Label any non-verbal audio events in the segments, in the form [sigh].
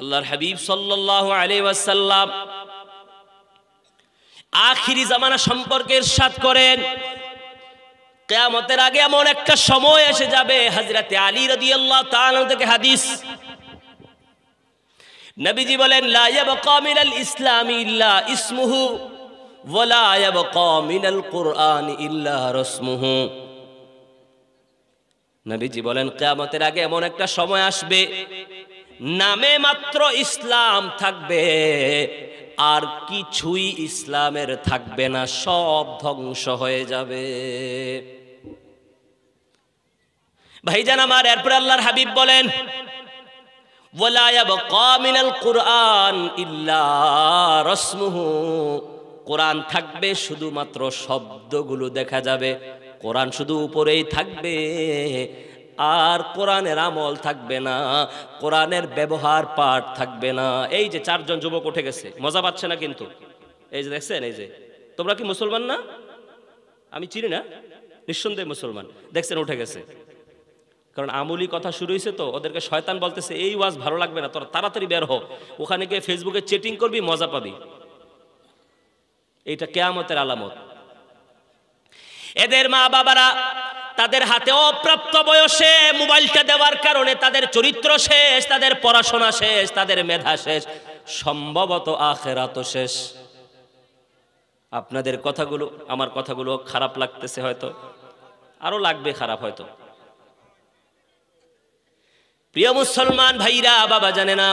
আল্লাহর হাবিব সাল্লাহ আলাইসাল্লাম আখিরি জামানা সম্পর্কে সাত করেন কেয়ামতের আগে এমন একটা সময় এসে যাবে হাজরাতে আলী রদি আল্লাহ থেকে হাদিস নবীজি বলেন লাইয়াবকামিনাল ইসলামি ইল্লা ইসমুহু ওয়ালা ইয়াবকামিনাল কুরআন ইল্লা রাসমুহু নবীজি বলেন কিয়ামতের আগে এমন একটা সময় আসবে নামে মাত্র ইসলাম থাকবে আর কিছুই ইসলামের থাকবে না সব ধ্বংস হয়ে যাবে ভাইজান আমার এরপর আল্লাহর হাবিব বলেন কোরআন থাকবে শুধুমাত্র শব্দগুলো দেখা যাবে কোরআন শুধু উপরেই থাকবে আর কোরআনের আমল থাকবে না কোরআনের ব্যবহার পাঠ থাকবে না এই যে চারজন যুবক উঠে গেছে মজা পাচ্ছে না কিন্তু এই যে দেখছেন এই যে তোমরা কি মুসলমান না আমি চিনি না নিঃসন্দেহ মুসলমান দেখছেন উঠে গেছে কারণ আমুলি কথা শুরু হয়েছে তো ওদেরকে শয়তান বলতেছে এই ওয়াজ ভালো লাগবে না তোরা তাড়াতাড়ি বের হো ওখানে গিয়ে ফেসবুকে চেটিং করবি মজা পাবি এইটা কেয়ামতের আলামত এদের মা বাবারা তাদের হাতে অপ্রাপ্ত বয়সে মোবাইলটা দেওয়ার কারণে তাদের চরিত্র শেষ তাদের পড়াশোনা শেষ তাদের মেধা শেষ সম্ভবত আখেরাত শেষ আপনাদের কথাগুলো আমার কথাগুলো খারাপ লাগতেছে হয়তো আরও লাগবে খারাপ হয়তো প্রিয় মুসলমান ভাইরা বাবা জানে না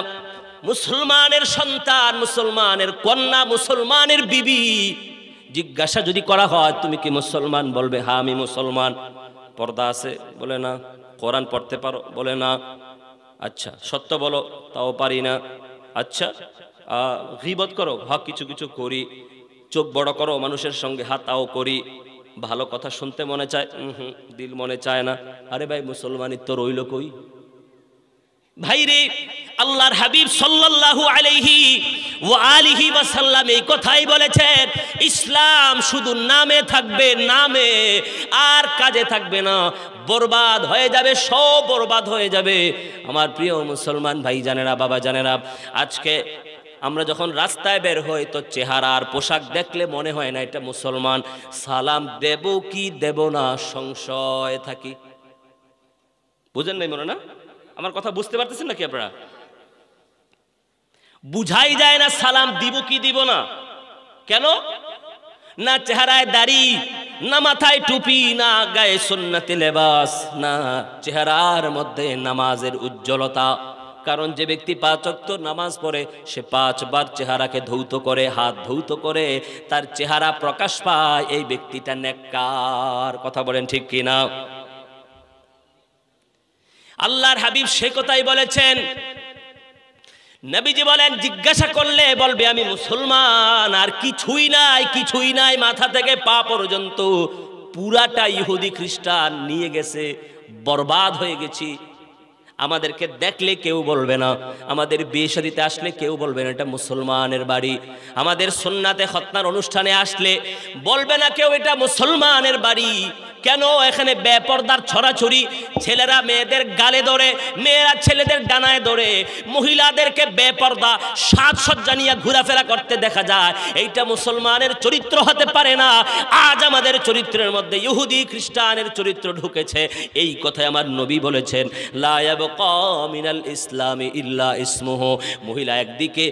মুসলমানের সন্তান মুসলমানের কন্যা মুসলমানের বিবি জিজ্ঞাসা যদি করা হয় তুমি কি মুসলমান বলবে হ্যাঁ আমি মুসলমান পর্দা আছে বলে না কোরআন পড়তে পারো বলে না আচ্ছা সত্য বলো তাও পারি না আচ্ছা গিবত করো হক কিছু কিছু করি চোখ বড় করো মানুষের সঙ্গে হাত তাও করি ভালো কথা শুনতে মনে চায় দিল মনে চায় না আরে ভাই মুসলমানের তো রইল কই ভাইরে আল্লাহর হাবিব সাল্লাল্লাহু আলাইহি ওয়া আলিহি ওয়াসাল্লাম এই কথাই বলেছেন ইসলাম শুধু নামে থাকবে নামে আর কাজে থাকবে না বরবাদ হয়ে যাবে সব বরবাদ হয়ে যাবে আমার প্রিয় মুসলমান ভাই জানেরা বাবা জানেরা আজকে আমরা যখন রাস্তায় বের হই তো চেহারা আর পোশাক দেখলে মনে হয় না এটা মুসলমান সালাম দেব কি দেব না সংশয় থাকি বুঝেন নাই মনে না আমার কথা বুঝতে পারতেছেন নাকি আপনারা বুঝাই যায় না সালাম দিব কি দিব না কেন না চেহারায় দাড়ি না মাথায় টুপি না গায়ে সুন্নতি লেবাস না চেহারার মধ্যে নামাজের উজ্জ্বলতা কারণ যে ব্যক্তি পাঁচ অক্ত নামাজ পড়ে সে পাঁচবার চেহারাকে ধৌত করে হাত ধৌত করে তার চেহারা প্রকাশ পায় এই ব্যক্তিটা নেককার কথা বলেন ঠিক কিনা আল্লাহর হাবিব সে কথাই বলেছেন নবীজি বলেন জিজ্ঞাসা করলে বলবে আমি মুসলমান আর কিছুই নাই কিছুই নাই মাথা থেকে পা পর্যন্ত পুরাটা ইহুদি খ্রিস্টান নিয়ে গেছে বরবাদ হয়ে গেছি আমাদেরকে দেখলে কেউ বলবে না আমাদের বিয়ে সাদিতে আসলে কেউ বলবে না এটা মুসলমানের বাড়ি আমাদের সোননাতে হত্যার অনুষ্ঠানে আসলে বলবে না কেউ এটা মুসলমানের বাড়ি কেন এখানে বেপর্দার ছড়াছড়ি ছেলেরা মেয়েদের গালে ধরে মেয়েরা ছেলেদের ডানায় ধরে মহিলাদেরকে বেপর্দা সাজসজ্জা নিয়ে ঘোরাফেরা করতে দেখা যায় এইটা মুসলমানের চরিত্র হতে পারে না আজ আমাদের চরিত্রের মধ্যে ইহুদি খ্রিস্টানের চরিত্র ঢুকেছে এই কথায় আমার নবী বলেছেন লায়াব কমিনাল ইসলামী ইল্লা ইসমহ মহিলা একদিকে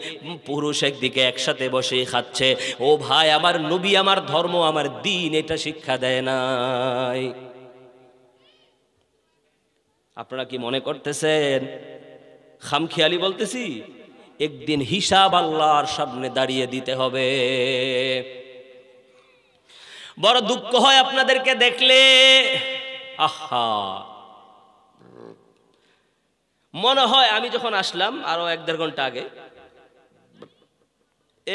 পুরুষ একদিকে একসাথে বসে খাচ্ছে ও ভাই আমার নবী আমার ধর্ম আমার দিন এটা শিক্ষা দেয় না নাই আপনারা কি মনে করতেছেন খামখিয়ালি বলতেছি একদিন হিসাব আল্লাহর সামনে দাঁড়িয়ে দিতে হবে বড় দুঃখ হয় আপনাদেরকে দেখলে আহা মনে হয় আমি যখন আসলাম আরো এক দেড় ঘন্টা আগে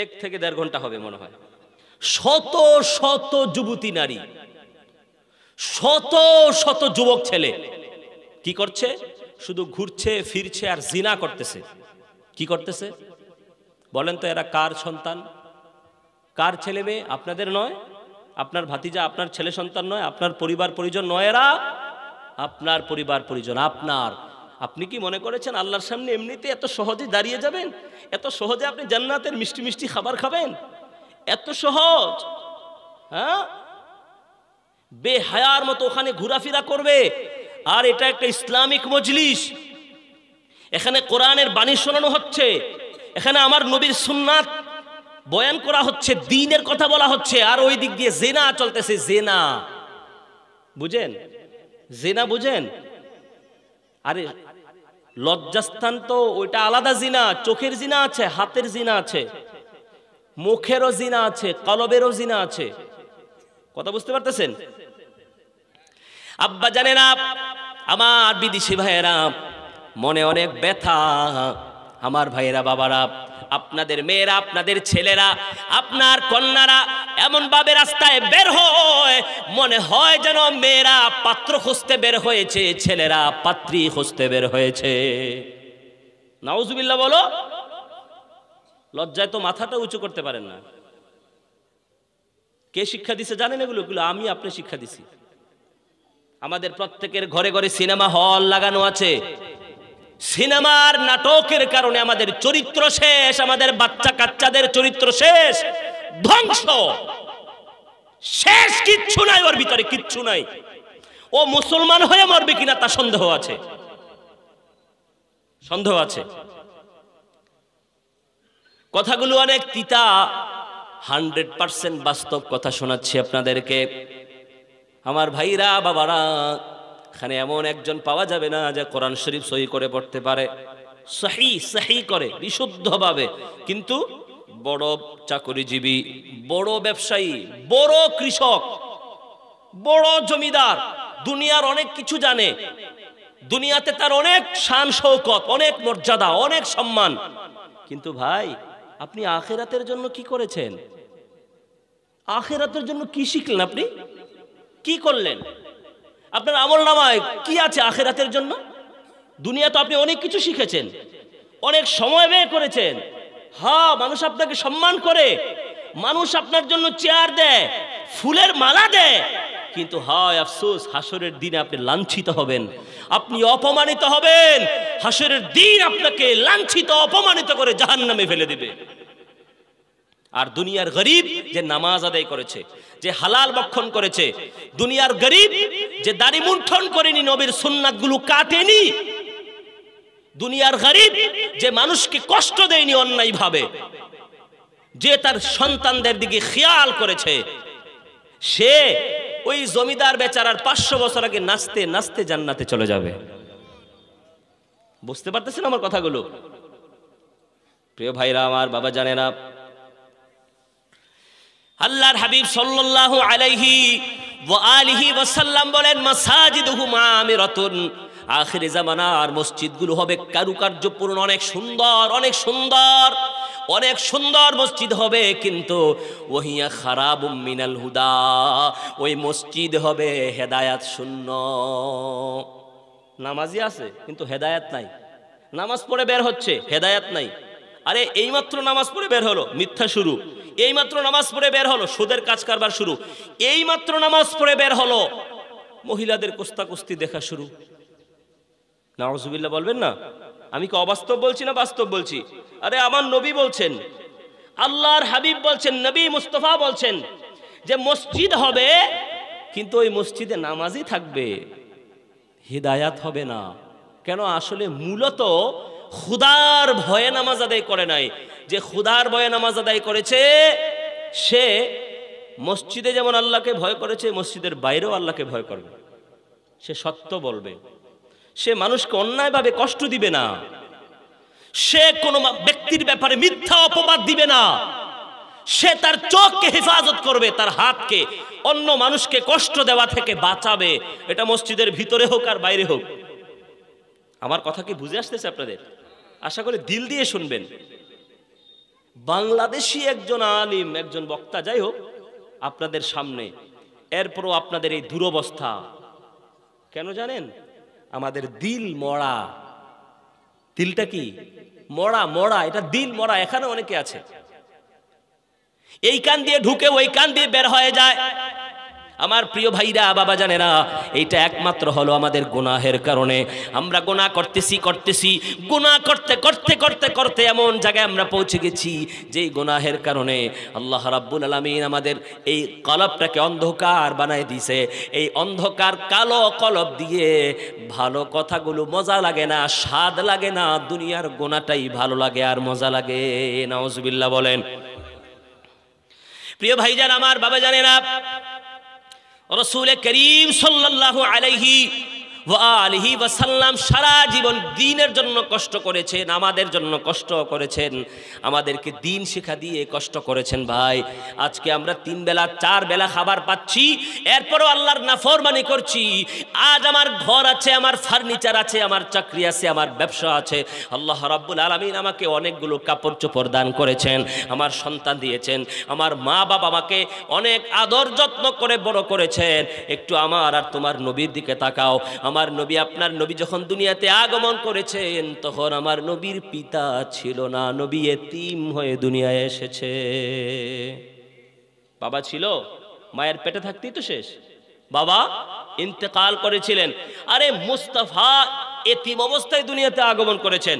এক থেকে দেড় ঘন্টা হবে মনে হয় শত শত যুবতী নারী শত শত যুবক ছেলে কি করছে শুধু ঘুরছে ফিরছে আর জিনা করতেছে কি করতেছে বলেন তো এরা কার সন্তান কার ছেলে মেয়ে আপনাদের নয় আপনার ভাতিজা আপনার ছেলে সন্তান নয় আপনার পরিবার পরিজন নয় এরা আপনার পরিবার পরিজন আপনার আপনি কি মনে করেছেন আল্লাহর সামনে এমনিতে এত সহজে দাঁড়িয়ে যাবেন এত সহজে আপনি জান্নাতের মিষ্টি মিষ্টি খাবার খাবেন এত সহজ হ্যাঁ বেহায়ার মতো ওখানে ঘোরাফেরা করবে আর এটা একটা ইসলামিক মজলিস এখানে কোরআনের বাণী শোনানো হচ্ছে এখানে আমার নবীর সুন্নাত বয়ান করা হচ্ছে দিনের কথা বলা হচ্ছে আর ওই দিক দিয়ে জেনা চলতেছে জেনা বুঝেন জেনা বুঝেন আরে লজ্জাস্থান তো ওইটা আলাদা জিনা চোখের জিনা আছে হাতের জিনা আছে মুখেরও জিনা আছে কলবেরও জিনা আছে কথা বুঝতে পারতেছেন আব্বা জানে না আমার বিদেশি ভাইয়েরা মনে অনেক ব্যথা আমার ভাইয়েরা বাবারা আপনাদের মেয়েরা আপনাদের ছেলেরা আপনার কন্যারা এমনভাবে রাস্তায় বের হয় মনে হয় যেন মেয়েরা পাত্র খুঁজতে বের হয়েছে ছেলেরা পাত্রী খুঁজতে বের হয়েছে নাউজুবিল্লা বলো লজ্জায় তো মাথাটা উঁচু করতে পারেন না কে শিক্ষা দিছে জানেন এগুলো আমি আপনি শিক্ষা দিছি আমাদের প্রত্যেকের ঘরে ঘরে সিনেমা হল লাগানো আছে সিনেমার নাটকের কারণে আমাদের চরিত্র শেষ আমাদের বাচ্চা কাচ্চাদের চরিত্র শেষ ধ্বংস শেষ কিচ্ছু নাই ওর ভিতরে কিচ্ছু নাই ও মুসলমান হয়ে মরবে কিনা তা সন্দেহ আছে সন্দেহ আছে কথাগুলো অনেক তিতা হান্ড্রেড পার্সেন্ট বাস্তব কথা শোনাচ্ছি আপনাদেরকে আমার ভাইরা বাবারা এখানে এমন একজন পাওয়া যাবে না যে কোরআন শরীফ সহি করে পড়তে পারে সাহি সাহি করে বিশুদ্ধভাবে কিন্তু বড় চাকরিজীবী বড় ব্যবসায়ী বড় কৃষক বড় জমিদার দুনিয়ার অনেক কিছু জানে দুনিয়াতে তার অনেক শান শৌকত অনেক মর্যাদা অনেক সম্মান কিন্তু ভাই আপনি আখেরাতের জন্য কি করেছেন আখেরাতের জন্য কি শিখলেন আপনি কি করলেন আপনার আমল নামায় কি আছে আখেরাতের জন্য দুনিয়া তো আপনি অনেক কিছু শিখেছেন অনেক সময় ব্যয় করেছেন হা হ্যাঁ, মানুষ আপনাকে সম্মান করে মানুষ আপনার জন্য চেয়ার দেয় ফুলের মালা দেয় কিন্তু হায় আফসোস হাসরের দিনে আপনি লাঞ্ছিত হবেন আপনি অপমানিত হবেন হাসরের দিন আপনাকে লাঞ্ছিত অপমানিত করে জাহান নামে ফেলে দেবে আর দুনিয়ার গরিব যে নামাজ আদায় করেছে যে হালাল বক্ষণ করেছে দুনিয়ার গরিব যে দাড়ি মুন্ঠন করেনি নবীর সুন্নাত গুলো কাটেনি দুনিয়ার গরিব যে মানুষকে কষ্ট দেয়নি অন্যায় ভাবে যে তার সন্তানদের দিকে খেয়াল করেছে সে ওই জমিদার বেচারার পাঁচশো বছর আগে নাচতে নাচতে জান্নাতে চলে যাবে বুঝতে পারতেছেন আমার কথাগুলো প্রিয় ভাইরা আমার বাবা জানে না আল্লাহর হাবিব সাল্লাল্লাহু আলাইহি আলিহি ওয়াসাল্লাম বলেন মাসাজিদুহু মামিরাতুন আখিরে জামানার মসজিদগুলো হবে কারুকার্যপূর্ণ অনেক সুন্দর অনেক সুন্দর অনেক সুন্দর মসজিদ হবে কিন্তু ওহিয়া খারাপ মিনাল হুদা ওই মসজিদ হবে হেদায়াত শূন্য নামাজি আছে কিন্তু হেদায়াত নাই নামাজ পড়ে বের হচ্ছে হেদায়াত নাই আরে এইমাত্র নামাজ পড়ে বের হলো মিথ্যা শুরু এইমাত্র নামাজ পড়ে বের হলো সুদের কাজ কারবার শুরু এইমাত্র নামাজ পড়ে বের হলো মহিলাদের কোস্তাকুস্তি দেখা শুরু নাওজুবিল্লা বলবেন না আমি কি অবাস্তব বলছি না বাস্তব বলছি আরে আমার নবী বলছেন আল্লাহর হাবিব বলছেন নবী মুস্তফা বলছেন যে মসজিদ হবে কিন্তু ওই মসজিদে নামাজই থাকবে হৃদায়াত হবে না কেন আসলে মূলত খুদার ভয়ে নামাজ আদায় করে নাই যে খুদার ভয়ে নামাজ আদায় করেছে সে মসজিদে যেমন আল্লাহকে ভয় করেছে মসজিদের বাইরেও আল্লাহকে ভয় করবে সে সত্য বলবে সে মানুষকে অন্যায়ভাবে কষ্ট দিবে না সে কোনো ব্যক্তির ব্যাপারে মিথ্যা অপবাদ দিবে না সে তার চোখকে হেফাজত করবে তার হাতকে অন্য মানুষকে কষ্ট দেওয়া থেকে বাঁচাবে এটা মসজিদের ভিতরে হোক আর বাইরে হোক আমার কথা কি বুঝে আসতেছে আপনাদের আশা করি দিল দিয়ে শুনবেন বাংলাদেশি একজন আলিম একজন বক্তা যাই হোক আপনাদের সামনে এরপরও আপনাদের এই দুরবস্থা কেন জানেন আমাদের দিল মরা দিলটা কি মরা মরা এটা দিল মরা এখানে অনেকে আছে এই কান দিয়ে ঢুকে ওই কান দিয়ে বের হয়ে যায় আমার প্রিয় ভাইরা বাবা জানেরা এইটা একমাত্র হলো আমাদের গুনাহের কারণে আমরা গোনা করতেছি করতেছি গোনা করতে করতে করতে করতে এমন জায়গায় আমরা পৌঁছে গেছি যেই গোনাহের কারণে আল্লাহ রাব্বুল আলমিন আমাদের এই কলবটাকে অন্ধকার বানায় দিছে এই অন্ধকার কালো কলব দিয়ে ভালো কথাগুলো মজা লাগে না স্বাদ লাগে না দুনিয়ার গোনাটাই ভালো লাগে আর মজা লাগে নওয়াজবিল্লা বলেন প্রিয় ভাইজান আমার বাবা জানেরা رسول کریم صلی اللہ علیہ আলহি ওয়াসাল্লাম সারা জীবন দিনের জন্য কষ্ট করেছেন আমাদের জন্য কষ্ট করেছেন আমাদেরকে দিন শিখা দিয়ে কষ্ট করেছেন ভাই আজকে আমরা তিন বেলা চার বেলা খাবার পাচ্ছি এরপরও আল্লাহর নাফরমানি করছি আজ আমার ঘর আছে আমার ফার্নিচার আছে আমার চাকরি আছে আমার ব্যবসা আছে আল্লাহ রাব্বুল আলমিন আমাকে অনেকগুলো কাপড় চোপড় দান করেছেন আমার সন্তান দিয়েছেন আমার মা বাবা আমাকে অনেক আদর যত্ন করে বড় করেছেন একটু আমার আর তোমার নবীর দিকে তাকাও আমার নবী আপনার নবী যখন দুনিয়াতে আগমন করেছেন তখন আমার নবীর পিতা ছিল না নবী এতিম হয়ে দুনিয়ায় এসেছে বাবা ছিল মায়ের পেটে থাকতেই তো শেষ বাবা ইন্তেকাল করেছিলেন আরে মুস্তাফা এতিম অবস্থায় দুনিয়াতে আগমন করেছেন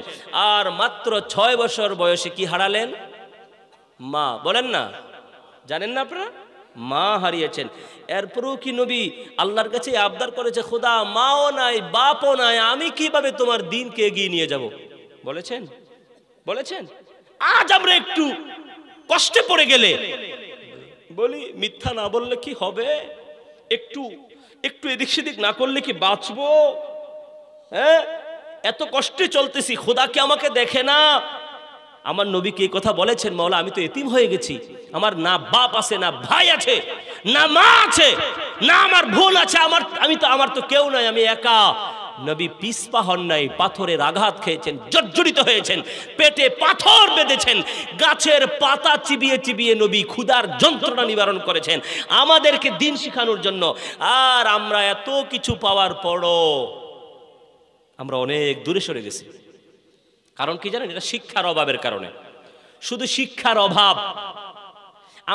আর মাত্র ছয় বছর বয়সে কি হারালেন মা বলেন না জানেন না আপনারা মা হারিয়েছেন এরপরেও কি নবী আল্লাহর কাছে আবদার করেছে খোদা মাও নাই বাপও নাই আমি কিভাবে তোমার দিনকে এগিয়ে নিয়ে যাব বলেছেন বলেছেন আজ আমরা একটু কষ্টে পড়ে গেলে বলি মিথ্যা না বললে কি হবে একটু একটু এদিক সেদিক না করলে কি বাঁচবো হ্যাঁ এত কষ্টে চলতেছি খোদা কি আমাকে দেখে না আমার নবীকে এই কথা বলেছেন মাওলা আমি তো এতিম হয়ে গেছি আমার না বাপ আছে না ভাই আছে না মা আছে না আমার ভুল আছে আমার আমি তো আমার তো কেউ নাই আমি একা নবী পিসপা হন নাই পাথরের আঘাত খেয়েছেন জর্জরিত হয়েছেন পেটে পাথর বেঁধেছেন গাছের পাতা চিবিয়ে চিবিয়ে নবী ক্ষুদার যন্ত্রণা নিবারণ করেছেন আমাদেরকে দিন শিখানোর জন্য আর আমরা এত কিছু পাওয়ার পরও আমরা অনেক দূরে সরে গেছি কারণ কি জানেন এটা শিক্ষার অভাবের কারণে শুধু শিক্ষার অভাব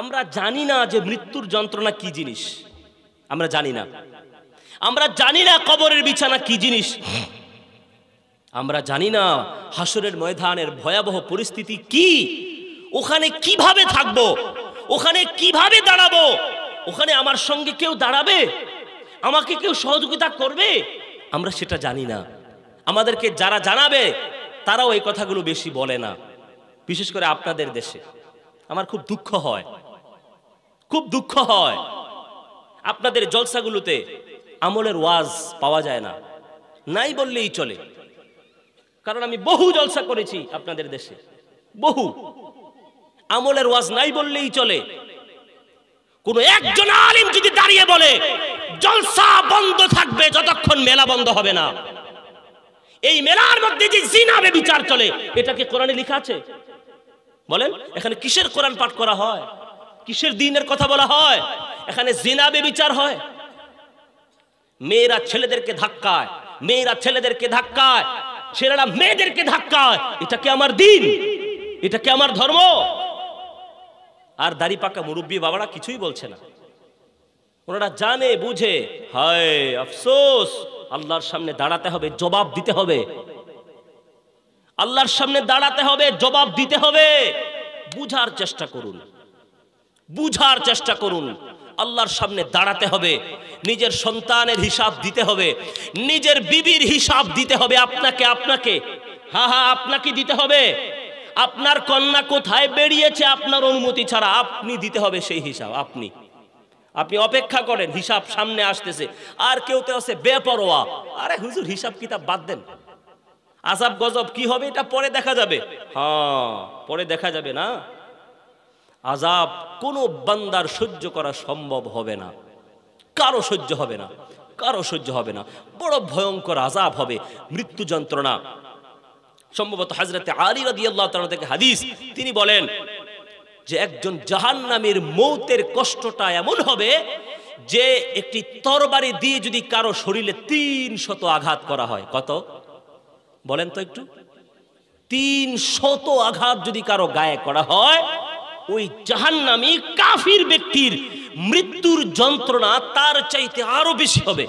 আমরা জানি না যে মৃত্যুর যন্ত্রণা কি জিনিস আমরা জানি না আমরা জানি না কবরের বিছানা কি জিনিস আমরা জানি না হাসরের ময়দানের ভয়াবহ পরিস্থিতি কি ওখানে কিভাবে থাকব ওখানে কিভাবে দাঁড়াবো ওখানে আমার সঙ্গে কেউ দাঁড়াবে আমাকে কেউ সহযোগিতা করবে আমরা সেটা জানি না আমাদেরকে যারা জানাবে তারাও এই কথাগুলো বেশি বলে না বিশেষ করে আপনাদের দেশে আমার খুব দুঃখ হয় খুব দুঃখ হয় আপনাদের জলসাগুলোতে আমলের ওয়াজ পাওয়া যায় না নাই বললেই চলে কারণ আমি বহু জলসা করেছি আপনাদের দেশে বহু আমলের ওয়াজ নাই বললেই চলে কোন একজন আলিম যদি দাঁড়িয়ে বলে জলসা বন্ধ থাকবে যতক্ষণ মেলা বন্ধ হবে না এই মেলার মধ্যে যে জিনাবে বিচার চলে এটা কি কোরআনে লেখা আছে বলেন এখানে কিসের কোরআন পাঠ করা হয় কিসের দিনের কথা বলা হয় এখানে জিনাবে বিচার হয় মেয়েরা ছেলেদেরকে ধাক্কায় মেয়েরা ছেলেদেরকে ধাক্কায় ছেলেরা মেয়েদেরকে ধাক্কায় এটা কি আমার দিন এটা কি আমার ধর্ম আর দাড়ি পাকা মুরব্বী বাবারা কিছুই বলছে না ওনারা জানে বুঝে হায় আফসোস আল্লাহর সামনে দাঁড়াতে হবে জবাব দিতে হবে আল্লাহর সামনে দাঁড়াতে হবে জবাব দিতে হবে বুঝার চেষ্টা করুন বুঝার চেষ্টা করুন আল্লাহর সামনে দাঁড়াতে হবে নিজের সন্তানের হিসাব দিতে হবে নিজের বিবির হিসাব দিতে হবে আপনাকে আপনাকে হা হা আপনাকে দিতে হবে আপনার কন্যা কোথায় বেরিয়েছে আপনার অনুমতি ছাড়া আপনি দিতে হবে সেই হিসাব আপনি আপনি অপেক্ষা করেন হিসাব সামনে আসতেছে আর কেউ তো আছে বেপরোয়া আরে হুজুর হিসাব কিতাব বাদ দেন আজাব গজব কি হবে এটা পরে দেখা যাবে হ্যাঁ পরে দেখা যাবে না আজাব কোনো বান্দার সহ্য করা সম্ভব হবে না কারো সহ্য হবে না কারো সহ্য হবে না বড় ভয়ঙ্কর আজাব হবে মৃত্যু যন্ত্রণা সম্ভবত হাজরতে আলী রাদিয়াল্লাহু তাআলা থেকে হাদিস তিনি বলেন যে একজন জাহান্নামীর মৌতের কষ্টটা এমন হবে যে একটি তরবারি দিয়ে যদি কারো শরীরে তিন শত আঘাত করা হয় কত বলেন তো একটু তিন শত আঘাত যদি কারো গায়ে করা হয় ওই জাহান্নামী কাফির ব্যক্তির মৃত্যুর যন্ত্রণা তার চাইতে আরো বেশি হবে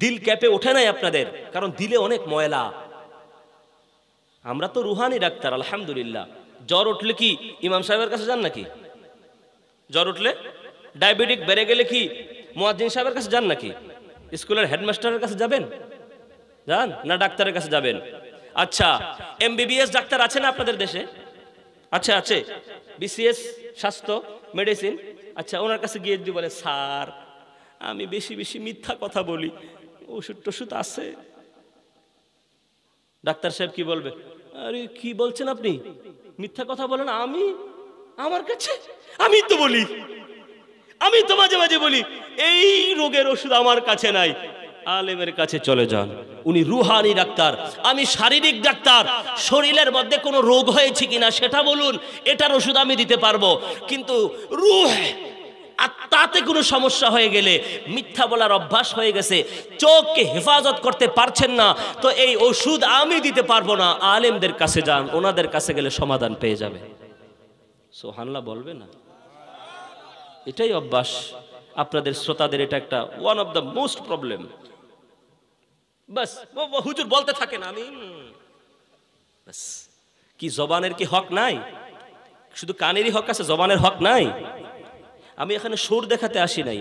দিল ক্যাপে ওঠে নাই আপনাদের কারণ দিলে অনেক ময়লা আমরা তো রুহানি ডাক্তার আলহামদুলিল্লাহ জ্বর উঠলে কি ইমাম সাহেবের কাছে যান নাকি জ্বর উঠলে ডায়াবেটিক বেড়ে গেলে কি মোয়াজ্জিন সাহেবের কাছে যান নাকি স্কুলের হেডমাস্টারের কাছে যাবেন যান না ডাক্তারের কাছে যাবেন আচ্ছা এমবিবিএস ডাক্তার আছে না আপনাদের দেশে আচ্ছা আছে বিসিএস স্বাস্থ্য মেডিসিন আচ্ছা ওনার কাছে গিয়ে যদি বলে স্যার আমি বেশি বেশি মিথ্যা কথা বলি ওষুধ টষুধ আছে ডাক্তার সাহেব কি বলবে আরে কি বলছেন আপনি মিথ্যা কথা বলেন আমি আমার কাছে আমি তো বলি আমি তো মাঝে মাঝে বলি এই রোগের ওষুধ আমার কাছে নাই আলেমের কাছে চলে যান উনি রুহানি ডাক্তার আমি শারীরিক ডাক্তার শরীরের মধ্যে কোনো রোগ হয়েছে কিনা সেটা বলুন এটার ওষুধ আমি দিতে পারবো কিন্তু রুহ আর তাতে কোনো সমস্যা হয়ে গেলে মিথ্যা বলার অভ্যাস হয়ে গেছে চোখকে হেফাজত করতে পারছেন না তো এই ওষুধ আমি দিতে পারবো না আলেমদের কাছে যান ওনাদের কাছে গেলে সমাধান পেয়ে যাবে সোহানলা বলবে না এটাই অভ্যাস আপনাদের শ্রোতাদের এটা একটা one of the most problem বাস হুজুর বলতে থাকেন আমি কি জবানের কি হক নাই শুধু কানেরই হক আছে জবানের হক নাই আমি এখানে সুর দেখাতে আসি নাই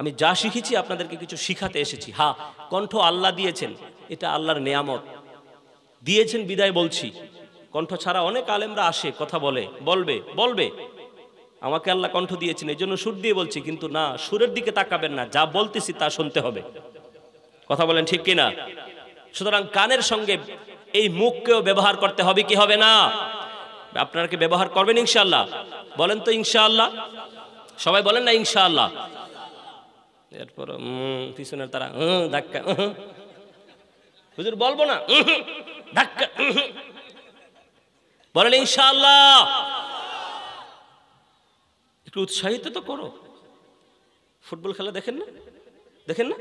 আমি যা শিখেছি আপনাদেরকে কিছু শিখাতে এসেছি হা হ্যাঁ, কণ্ঠ আল্লাহ দিয়েছেন এটা আল্লাহর নেয়ামত দিয়েছেন বিদায় বলছি কণ্ঠ ছাড়া অনেক আলেমরা আসে কথা বলে বলবে বলবে আমাকে আল্লাহ কণ্ঠ দিয়েছেন এই জন্য সুর দিয়ে বলছি কিন্তু না সুরের দিকে তাকাবেন না যা বলতেছি তা শুনতে হবে কথা বলেন ঠিক কিনা সুতরাং কানের সঙ্গে এই মুখকেও ব্যবহার করতে হবে কি হবে না আপনারা কি ব্যবহার করবেন ইনশাল্লাহ বলেন তো ইনশাআল্লাহ সবাই বলেন না ইনশাআল্লাহ এরপর পিছনের তারা ধাক্কা হুজুর বলবো না ধাক্কা বলেন ইনশাআল্লাহ একটু উৎসাহিত তো করো ফুটবল খেলা দেখেন না দেখেন না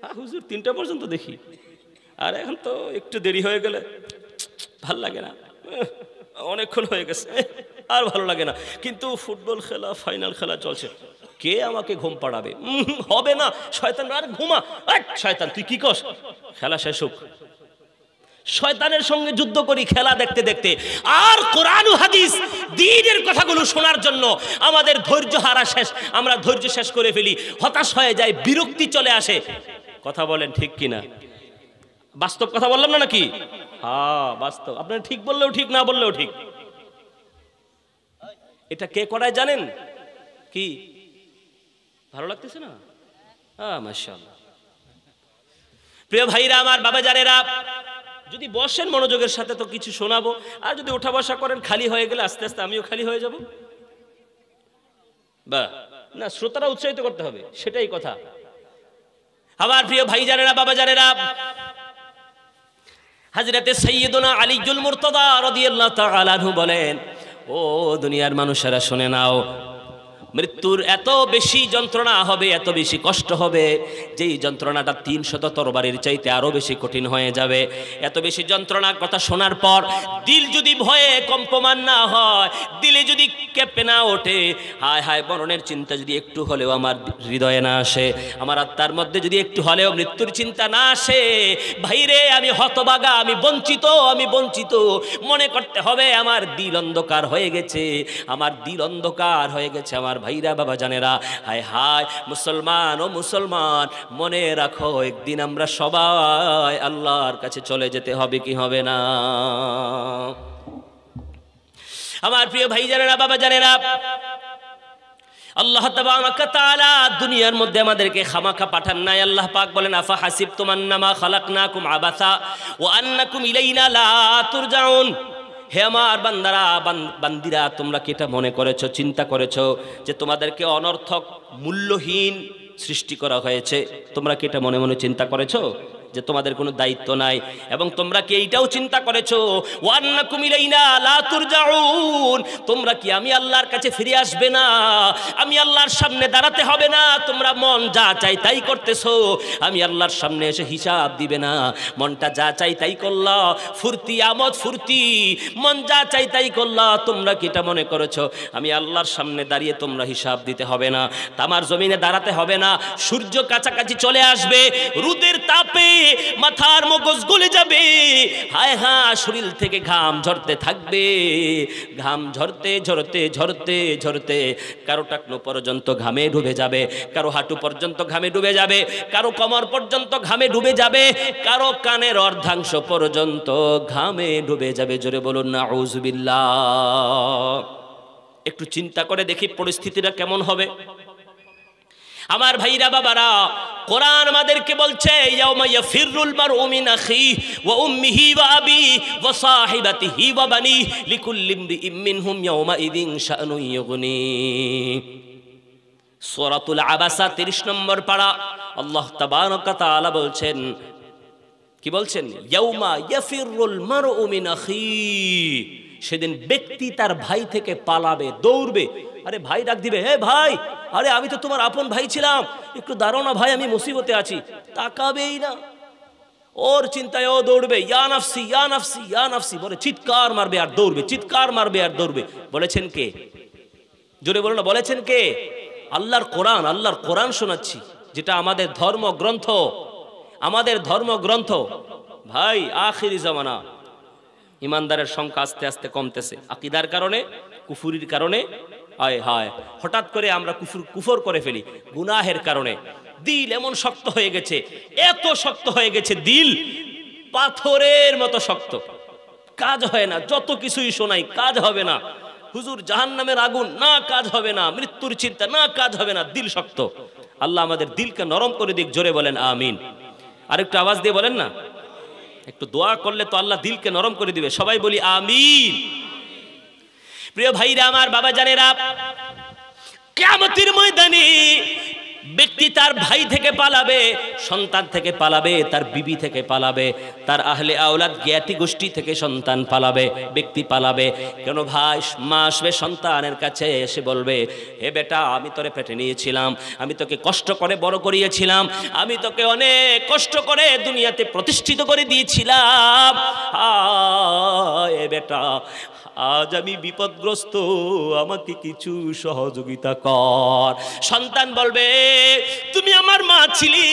হ্যাঁ হুজুর তিনটা পর্যন্ত দেখি আর এখন তো একটু দেরি হয়ে গেলে ভাল লাগে না অনেকক্ষণ হয়ে গেছে আর ভালো লাগে না কিন্তু ফুটবল খেলা ফাইনাল খেলা চলছে কে আমাকে ঘুম পাড়াবে হবে না শয়তান আর ঘুমা শয়তান তুই কি কস খেলা শেষ হোক শয়তানের সঙ্গে যুদ্ধ করি খেলা দেখতে দেখতে আর কোরআন হাদিস দিনের কথাগুলো শোনার জন্য আমাদের ধৈর্য হারা শেষ আমরা ধৈর্য শেষ করে ফেলি হতাশ হয়ে যায় বিরক্তি চলে আসে কথা বলেন ঠিক কিনা বাস্তব কথা বললাম না নাকি হ্যাঁ বাস্তব আপনি ঠিক বললেও ঠিক না বললেও ঠিক এটা কে করায় জানেন কি ভালো লাগতেছে না হ্যাঁ প্রিয় ভাইরা আমার বাবা জারেরা যদি বসেন মনোযোগের সাথে তো কিছু শোনাবো আর যদি ওঠা বসা করেন খালি হয়ে গেলে আস্তে আস্তে আমিও খালি হয়ে যাব বা না শ্রোতারা উৎসাহিত করতে হবে সেটাই কথা আমার প্রিয় ভাই জানেরা বাবা জানেরা হাজরাতে সৈয়দনা আলী জুল মুরতদা রদিয়াল্লাহ তাআলা বলেন ও দুনিয়ার মানুষেরা শুনে নাও মৃত্যুর এত বেশি যন্ত্রণা হবে এত বেশি কষ্ট হবে যেই যন্ত্রণাটা তিনশত তরবারির চাইতে আরও বেশি কঠিন হয়ে যাবে এত বেশি যন্ত্রণার কথা শোনার পর দিল যদি ভয়ে কম্পমান না হয় দিলে যদি কেঁপে না ওঠে হায় হায় বরণের চিন্তা যদি একটু হলেও আমার হৃদয়ে না আসে আমার আত্মার মধ্যে যদি একটু হলেও মৃত্যুর চিন্তা না আসে ভাইরে আমি হতবাগা আমি বঞ্চিত আমি বঞ্চিত মনে করতে হবে আমার দিল অন্ধকার হয়ে গেছে আমার দিল অন্ধকার হয়ে গেছে আমার ভাইরা বাবা জানেরা হায় হায় মুসলমান ও মুসলমান মনে রাখো একদিন আমরা সবাই আল্লাহর কাছে চলে যেতে হবে কি হবে না আমার প্রিয় ভাই জানেরা বাবা জানেরা আল্লাহ দুনিয়ার মধ্যে আমাদেরকে খামাখা পাঠান নাই আল্লাহ পাক বলেন আফা হাসিব তোমার নামা খালাক না কুম আবাসা ও আন্না কুম ইলাইনা লা তুরজাউন হে আমার বান্দারা বান্দিরা তোমরা কি এটা মনে করেছ চিন্তা করেছ যে তোমাদেরকে অনর্থক মূল্যহীন সৃষ্টি করা হয়েছে তোমরা কি এটা মনে মনে চিন্তা করেছো যে তোমাদের কোনো দায়িত্ব নাই এবং তোমরা কি এইটাও চিন্তা করেছো ওয়ান্না কুমিলাইনা লাতুর যাউন তোমরা কি আমি আল্লাহর কাছে ফিরে আসবে না আমি আল্লাহর সামনে দাঁড়াতে হবে না তোমরা মন যা চাই তাই করতেছো আমি আল্লাহর সামনে এসে হিসাব দিবে না মনটা যা চাই তাই করল ফুর্তি আমদ ফুর্তি মন যা চাই তাই করল তোমরা কি এটা মনে করেছো আমি আল্লাহর সামনে দাঁড়িয়ে তোমরা হিসাব দিতে হবে না তামার জমিনে দাঁড়াতে হবে না সূর্য কাছাকাছি চলে আসবে রুদের তাপে মাথার মগজ গলে যাবে হায় হা শরীর থেকে ঘাম ঝরতে থাকবে ঘাম ঝরতে ঝরতে ঝরতে ঝরতে কারো টাকলো পর্যন্ত ঘামে ডুবে যাবে কারো হাঁটু পর্যন্ত ঘামে ডুবে যাবে কারো কমর পর্যন্ত ঘামে ডুবে যাবে কারো কানের অর্ধাংশ পর্যন্ত ঘামে ডুবে যাবে জোরে বলুন না উজবিল্লা একটু চিন্তা করে দেখি পরিস্থিতিটা কেমন হবে আমার ভাইরা বাবারা কোরআন আমাদেরকে বলছে ইয়াউমা ইয়াফিরুল মারউ মিন আখি ওয়া উম্মিহি ওয়া আবি ওয়া সাহিবাতিহি ওয়া বানি লিকুল্লি ইমরিইম মিনহুম ইয়াউমা ইদিন শাআনু ইগনি সূরাতুল আবাসা 30 নম্বর পারা আল্লাহ তাবারক তাআলা বলছেন কি বলছেন ইয়াউমা ইয়াফিরুল মারউ মিন আখি সেদিন ব্যক্তি তার ভাই থেকে পালাবে দৌড়বে আরে ভাই ডাক দিবে হ্যাঁ ভাই আরে আমি তো তোমার আপন ভাই ছিলাম একটু দাঁড়ো না ভাই আমি মুসিবতে আছি তাকাবেই না ওর চিন্তায় ও দৌড়বে ইয়া নাফসি ইয়া নাফসি ইয়া নাফসি বলে চিৎকার মারবে আর দৌড়বে চিৎকার মারবে আর দৌড়বে বলেছেন কে জোরে বলো না বলেছেন কে আল্লাহর কোরআন আল্লাহর কোরআন শোনাচ্ছি যেটা আমাদের ধর্মগ্রন্থ আমাদের ধর্মগ্রন্থ ভাই আখির জমানা ইমানদারের সংখ্যা আস্তে আস্তে কমতেছে আকিদার কারণে কুফুরির কারণে আয় হায় হঠাৎ করে আমরা কুফুর কুফর করে ফেলি গুনাহের কারণে দিল এমন শক্ত হয়ে গেছে এত শক্ত হয়ে গেছে দিল পাথরের মতো শক্ত কাজ হয় না যত কিছুই শোনাই কাজ হবে না হুজুর জাহান নামের আগুন না কাজ হবে না মৃত্যুর চিন্তা না কাজ হবে না দিল শক্ত আল্লাহ আমাদের দিলকে নরম করে দিক জোরে বলেন আমিন আরেকটু আওয়াজ দিয়ে বলেন না একটু দোয়া করলে তো আল্লাহ দিলকে নরম করে দিবে সবাই বলি আমিন প্রিয় ভাইরা আমার বাবা জানেরা কেমতির ময়দানে ব্যক্তি তার ভাই থেকে পালাবে সন্তান থেকে পালাবে তার বিবি থেকে পালাবে তার আহলে আওলাদ জ্ঞাতি গোষ্ঠী থেকে সন্তান পালাবে ব্যক্তি পালাবে কেন ভাই মা আসবে সন্তানের কাছে এসে বলবে হে বেটা আমি তোরে পেটে নিয়েছিলাম আমি তোকে কষ্ট করে বড় করিয়েছিলাম আমি তোকে অনেক কষ্ট করে দুনিয়াতে প্রতিষ্ঠিত করে দিয়েছিলাম এ বেটা আজ আমি বিপদগ্রস্ত আমাকে কিছু সহযোগিতা কর সন্তান বলবে তুমি আমার মা ছিলি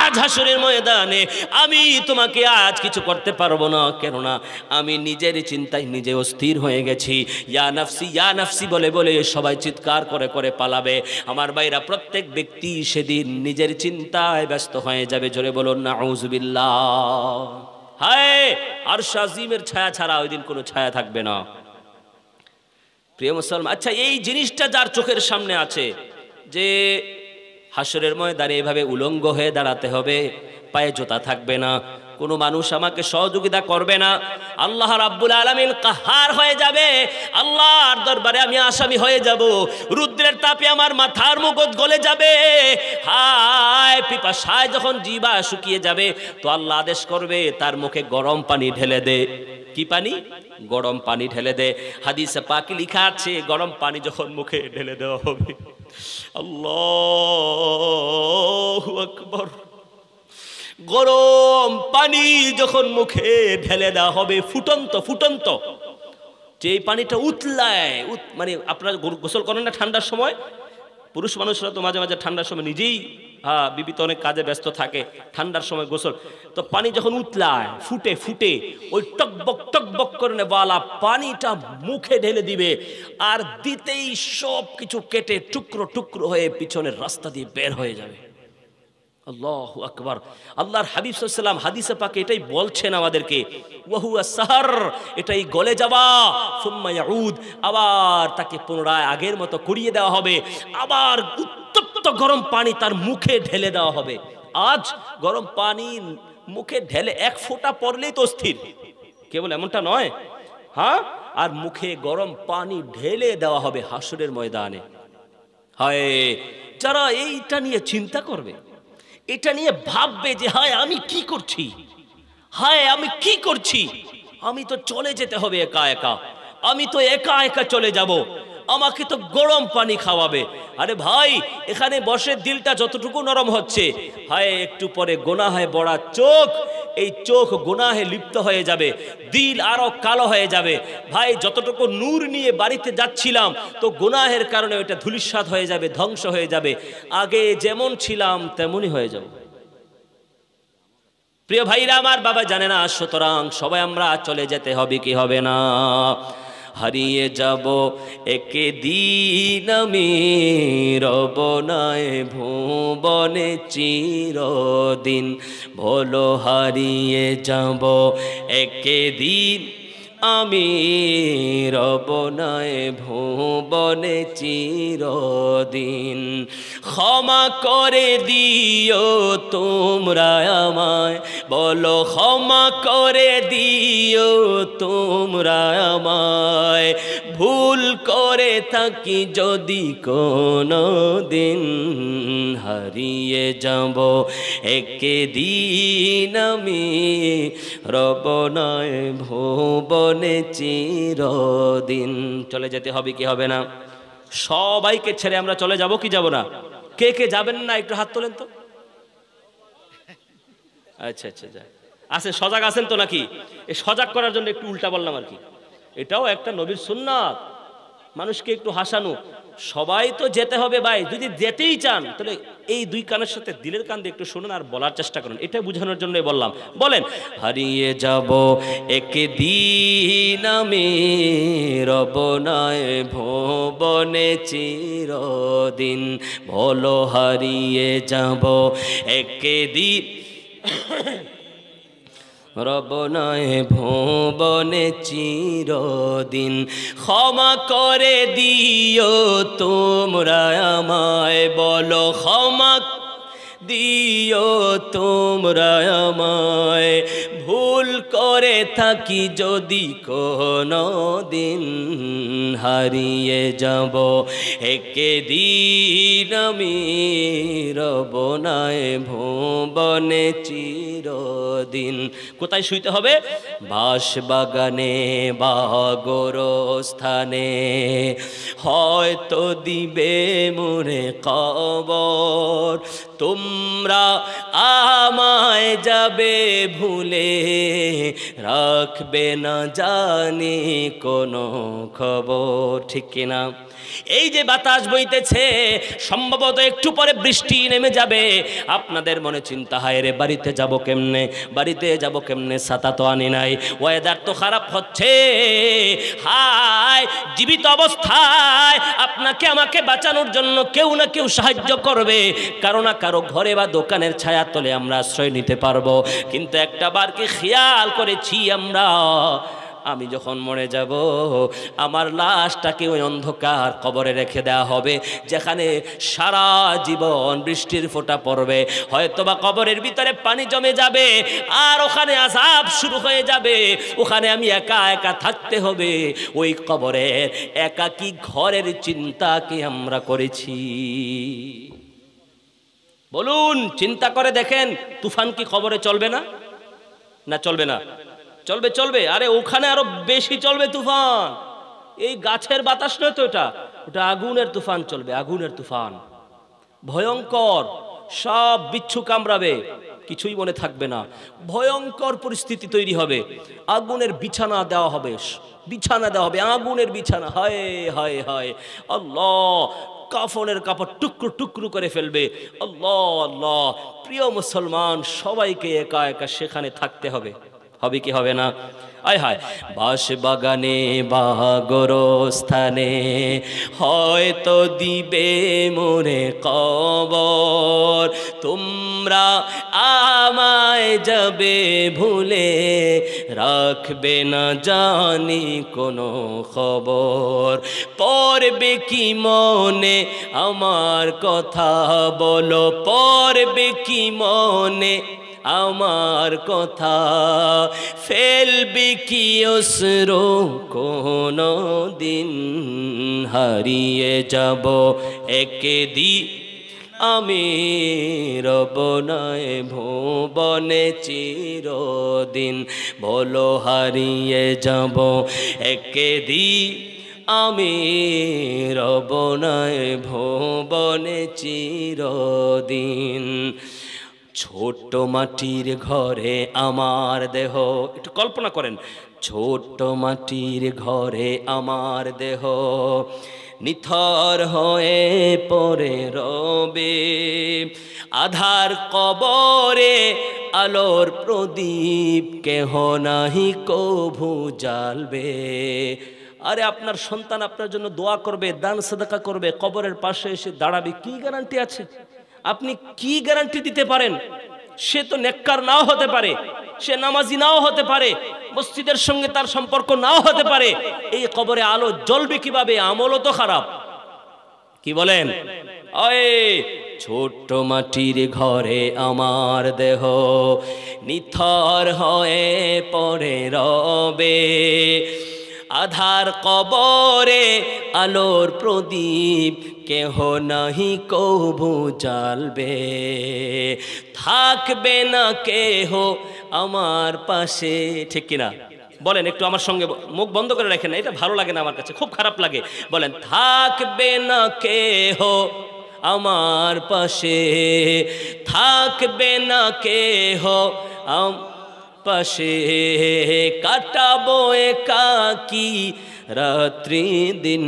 আজ হাসুরের ময়দানে আমি তোমাকে আজ কিছু করতে পারবো না কেননা আমি নিজের চিন্তায় নিজে অস্থির হয়ে গেছি ইয়া নাফসি ইয়া নাফসি বলে বলে সবাই চিৎকার করে করে পালাবে আমার ভাইরা প্রত্যেক ব্যক্তি সেদিন নিজের চিন্তায় ব্যস্ত হয়ে যাবে জোরে বলুন না আউজবিল্লা হায় আর শাজিমের ছায়া ছাড়া ওই দিন কোনো ছায়া থাকবে না প্রিয় মুসলমান আচ্ছা এই জিনিসটা যার চোখের সামনে আছে যে হাসরের ময়দানে এভাবে উলঙ্গ হয়ে দাঁড়াতে হবে পায়ে জোতা থাকবে না কোনো মানুষ আমাকে সহযোগিতা করবে না আল্লাহ রাব্বুল আলমিন কাহার হয়ে যাবে আল্লাহর দরবারে আমি আসামি হয়ে যাব রুদ্রের তাপে আমার মাথার মুগত গলে যাবে হায় পিপাসায় যখন জিবা শুকিয়ে যাবে তো আল্লাহ আদেশ করবে তার মুখে গরম পানি ঢেলে দে কি পানি গরম পানি ঢেলে দে হাদিসে পাকি লিখা আছে গরম পানি যখন মুখে ঢেলে দেওয়া হবে আল্লাহ আকবর গরম পানি যখন মুখে ঢেলে দেওয়া হবে ফুটন্ত ফুটন্ত যে পানিটা উতলায় মানে আপনারা গোসল করেন না ঠান্ডার সময় পুরুষ মানুষরা তো মাঝে মাঝে ঠান্ডার সময় নিজেই হ্যাঁ বিবি অনেক কাজে ব্যস্ত থাকে ঠান্ডার সময় গোসল তো পানি যখন উতলায় ফুটে ফুটে ওই টকবক টকবক করে নেওয়ালা পানিটা মুখে ঢেলে দিবে আর দিতেই সব কিছু কেটে টুকরো টুকরো হয়ে পিছনের রাস্তা দিয়ে বের হয়ে যাবে আল্লাহ আকবর আল্লাহর হাবিব সাল্লাম হাদিসে পাকে এটাই বলছেন আমাদেরকে ওহু সাহার এটাই গলে যাওয়া ফুম্মায়াউদ আবার তাকে পুনরায় আগের মতো করিয়ে দেওয়া হবে আবার উত্তপ্ত গরম পানি তার মুখে ঢেলে দেওয়া হবে আজ গরম পানি মুখে ঢেলে এক ফোঁটা পড়লেই তো স্থির কেবল এমনটা নয় হ্যাঁ আর মুখে গরম পানি ঢেলে দেওয়া হবে হাসুরের ময়দানে হায় যারা এইটা নিয়ে চিন্তা করবে এটা নিয়ে ভাববে যে হায় আমি কি করছি হায় আমি কি করছি আমি তো চলে যেতে হবে একা একা আমি তো একা একা চলে যাব আমাকে তো গরম পানি খাওয়াবে আরে ভাই এখানে বসে দিলটা যতটুকু নরম হচ্ছে হায় একটু পরে গোনা হয় বড়া চোখ এই চোখ গোনাহে লিপ্ত হয়ে যাবে দিল আরো কালো হয়ে যাবে ভাই যতটুকু নূর নিয়ে বাড়িতে যাচ্ছিলাম তো গোনাহের কারণে ওইটা ধুলিস্বাদ হয়ে যাবে ধ্বংস হয়ে যাবে আগে যেমন ছিলাম তেমনই হয়ে যাব প্রিয় ভাইরা আমার বাবা জানে না সুতরাং সবাই আমরা চলে যেতে হবে কি হবে না হারিয়ে যাব একে দিন আমি রব নয় ভুবনে চিরদিন ভোলো হারিয়ে যাব একে দিন আমি রবনায় ভুবনে চিরদিন ক্ষমা করে দিও তোমরা আমায় বলো ক্ষমা করে দিও তোমরা আমায় ভুল করে থাকি যদি কোনো দিন হারিয়ে যাব একে দিন আমি রবনায় নয় ভুবনে চিরদিন চলে যেতে হবে কি হবে না সবাইকে ছেড়ে আমরা চলে যাব কি যাব না কে কে যাবেন না একটু হাত তোলেন তো আচ্ছা আচ্ছা যা আচ্ছা। আছে সজাগ আছেন তো নাকি সজাগ করার জন্য একটু উল্টা বললাম আর কি এটাও একটা নবীর সুন্নাত মানুষকে একটু হাসানো সবাই তো যেতে হবে ভাই যদি যেতেই চান তাহলে এই দুই কানের সাথে দিলের কান দিয়ে একটু শুনুন আর বলার চেষ্টা করুন এটা বোঝানোর জন্যই বললাম বলেন হারিয়ে যাব দিন আমি রব নয় ভবনে চিরদিন বলো হারিয়ে যাব দিন রব নয় ভুবনে চিরদিন ক্ষমা করে দিও তোমরা আমায় বলো ক্ষমা দিও তোমরা আমায় ভুল করে থাকি যদি কোনো দিন হারিয়ে যাব একে দিন আমি রব নয় ভুবনে চিরদিন কোথায় শুইতে হবে বাস বাগানে বা গোরস্থানে হয়তো দিবে মোরে কবর তোমরা আমায় যাবে ভুলে রাখবে না জানি কোনো খবর ঠিক কিনা এই যে বাতাস বইতেছে সম্ভবত একটু পরে বৃষ্টি নেমে যাবে আপনাদের মনে চিন্তা হয় রে বাড়িতে যাব কেমনে বাড়িতে যাব কেমনে সাতা তো আনি নাই ওয়েদার তো খারাপ হচ্ছে হায় জীবিত অবস্থায় আপনাকে আমাকে বাঁচানোর জন্য কেউ না কেউ সাহায্য করবে কারণ কারো ঘরে বা দোকানের ছায়াতলে তলে আমরা আশ্রয় নিতে পারবো কিন্তু একটা বার কি খেয়াল করেছি আমরা আমি যখন মরে যাব আমার লাশটাকে ওই অন্ধকার কবরে রেখে দেওয়া হবে যেখানে সারা জীবন বৃষ্টির ফোঁটা পড়বে হয়তো বা কবরের ভিতরে পানি জমে যাবে আর ওখানে আজাব শুরু হয়ে যাবে ওখানে আমি একা একা থাকতে হবে ওই কবরের কি ঘরের চিন্তাকে আমরা করেছি বলুন চিন্তা করে দেখেন তুফান কি খবরে চলবে না না চলবে না চলবে চলবে আরে ওখানে আরো বেশি চলবে তুফান এই গাছের বাতাস নয় তো এটা ওটা আগুনের তুফান চলবে আগুনের তুফান ভয়ঙ্কর সব বিচ্ছু কামড়াবে কিছুই মনে থাকবে না ভয়ঙ্কর পরিস্থিতি তৈরি হবে আগুনের বিছানা দেওয়া হবে বিছানা দেওয়া হবে আগুনের বিছানা হায় হায় হায় আল্লাহ কাফনের কাপড় টুকরো টুকরো করে ফেলবে আল্লাহ আল্লাহ প্রিয় মুসলমান সবাইকে একা একা সেখানে থাকতে হবে হবে কি হবে না আয় হায় বাস বাগানে বা হয়তো দিবে মোরে কবর তোমরা আমায় যাবে ভুলে রাখবে না জানি কোনো খবর পরবে কি মনে আমার কথা বলো পরবে কি মনে আমার কথা ফেলবি কি কোন দিন হারিয়ে যাব একে দি আমি নয় ভুবনে চিরদিন বলো হারিয়ে যাব একে দি আমি নয় ভুবনে চিরদিন ছোট মাটির ঘরে আমার দেহ একটু কল্পনা করেন ছোট মাটির ঘরে আমার দেহ নিথর হয়ে পরে রবে আধার কবরে আলোর প্রদীপ কেহ নাহি কভু জ্বালবে আরে আপনার সন্তান আপনার জন্য দোয়া করবে দান সাদাকা করবে কবরের পাশে এসে দাঁড়াবে কি গ্যারান্টি আছে আপনি কি গ্যারান্টি দিতে পারেন সে তো নেককার নাও হতে পারে সে নামাজি নাও হতে পারে মসজিদের সঙ্গে তার সম্পর্ক নাও হতে পারে এই কবরে আলো জ্বলবে কিভাবে আমলও তো খারাপ কি বলেন ছোট মাটির ঘরে আমার দেহ নিথর হয়ে পড়ে রবে আধার কবরে আলোর প্রদীপ কেহ নাহি কবু জ্বালবে থাকবে না কেহ আমার পাশে ঠিক কিনা বলেন একটু আমার সঙ্গে মুখ বন্ধ করে রাখেন না এটা ভালো লাগে না আমার কাছে খুব খারাপ লাগে বলেন থাকবে না কেহ আমার পাশে থাকবে না কেহ আম পাশে কাটাবো একাকি রাত্রি দিন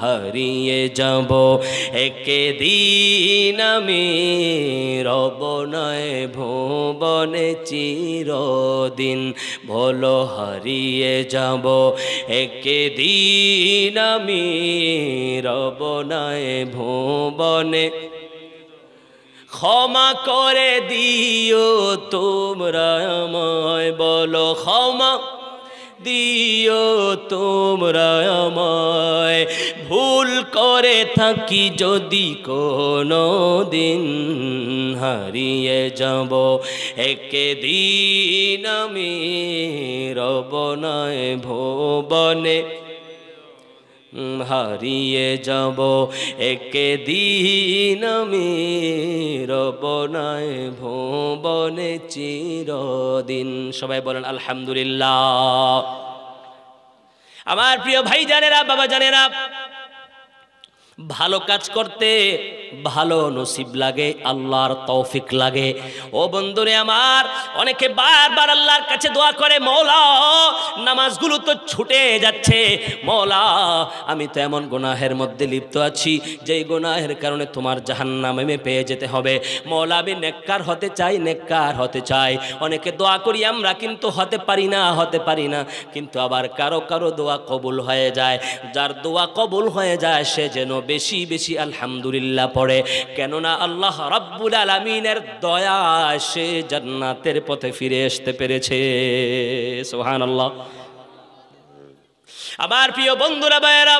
হারিয়ে যাব একে দিন আমি রব নয় ভুবনে চিরদিন ভোলো হারিয়ে যাব একে দিন আমি রব নয় ভুবনে ক্ষমা করে দিও তোমরা আমায় বলো ক্ষমা দিও তোমরা আমায় ভুল করে থাকি যদি কোনো দিন হারিয়ে যাব একে দিন আমি রবনায় ভবনে হারিয়ে যাব একে দিন আমি রবনায় ভবনে চিরদিন সবাই বলেন আলহামদুলিল্লাহ আমার প্রিয় ভাই জানেরা বাবা জানেরা ভালো কাজ করতে ভালো নসিব লাগে আল্লাহর তৌফিক লাগে ও বন্ধুরে আমার অনেকে বারবার আল্লাহর কাছে দোয়া করে মৌলা নামাজগুলো তো ছুটে যাচ্ছে মৌলা আমি তো এমন গোনাহের মধ্যে লিপ্ত আছি যেই গোনাহের কারণে তোমার জাহান্নামে পেয়ে যেতে হবে মৌলা আমি নেককার হতে চাই নেককার হতে চাই অনেকে দোয়া করি আমরা কিন্তু হতে পারি না হতে পারি না কিন্তু আবার কারো কারো দোয়া কবুল হয়ে যায় যার দোয়া কবুল হয়ে যায় সে যেন বেশি বেশি আলহামদুলিল্লাহ পড়ে কেননা আল্লাহ রব্বুল আলমিনের দয়া সে জান্নাতের পথে ফিরে আসতে পেরেছে সোহান আল্লাহ আমার প্রিয় বন্ধুরা ভাইয়েরা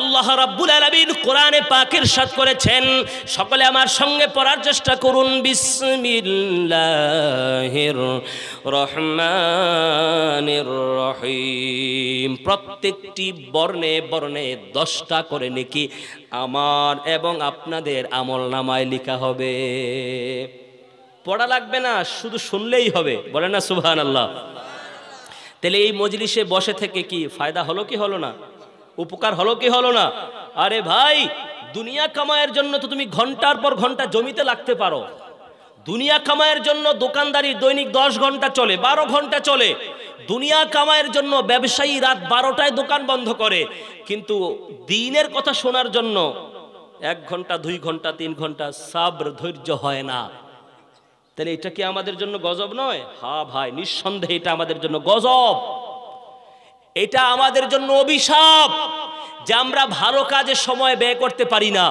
আল্লাহ রাব্বুল আলামিন কোরআনে পাকের সাথ করেছেন সকলে আমার সঙ্গে পড়ার চেষ্টা করুন বিসমিল্লাহির রহমানির রহিম প্রত্যেকটি বর্ণে বর্ণে দশটা করে নাকি আমার এবং আপনাদের আমল নামায় লেখা হবে পড়া লাগবে না শুধু শুনলেই হবে বলে না সুবহানাল্লাহ আল্লাহ তাহলে এই মজলিসে বসে থেকে কি ফায়দা হলো কি হলো না উপকার হলো কি হলো না আরে ভাই দুনিয়া কামায়ের জন্য তো তুমি ঘন্টার পর ঘন্টা জমিতে লাগতে পারো দুনিয়া কামায়ের জন্য দোকানদারি দৈনিক দশ ঘন্টা চলে বারো ঘন্টা চলে দুনিয়া কামায়ের জন্য ব্যবসায়ী রাত বারোটায় দোকান বন্ধ করে কিন্তু দিনের কথা শোনার জন্য এক ঘন্টা দুই ঘন্টা তিন ঘন্টা সাব্র ধৈর্য হয় না তাহলে এটা কি আমাদের জন্য গজব নয় হা ভাই নিঃসন্দেহে এটা আমাদের জন্য গজব এটা আমাদের জন্য অভিশাপ যে আমরা ভালো কাজে সময় ব্যয় করতে পারি না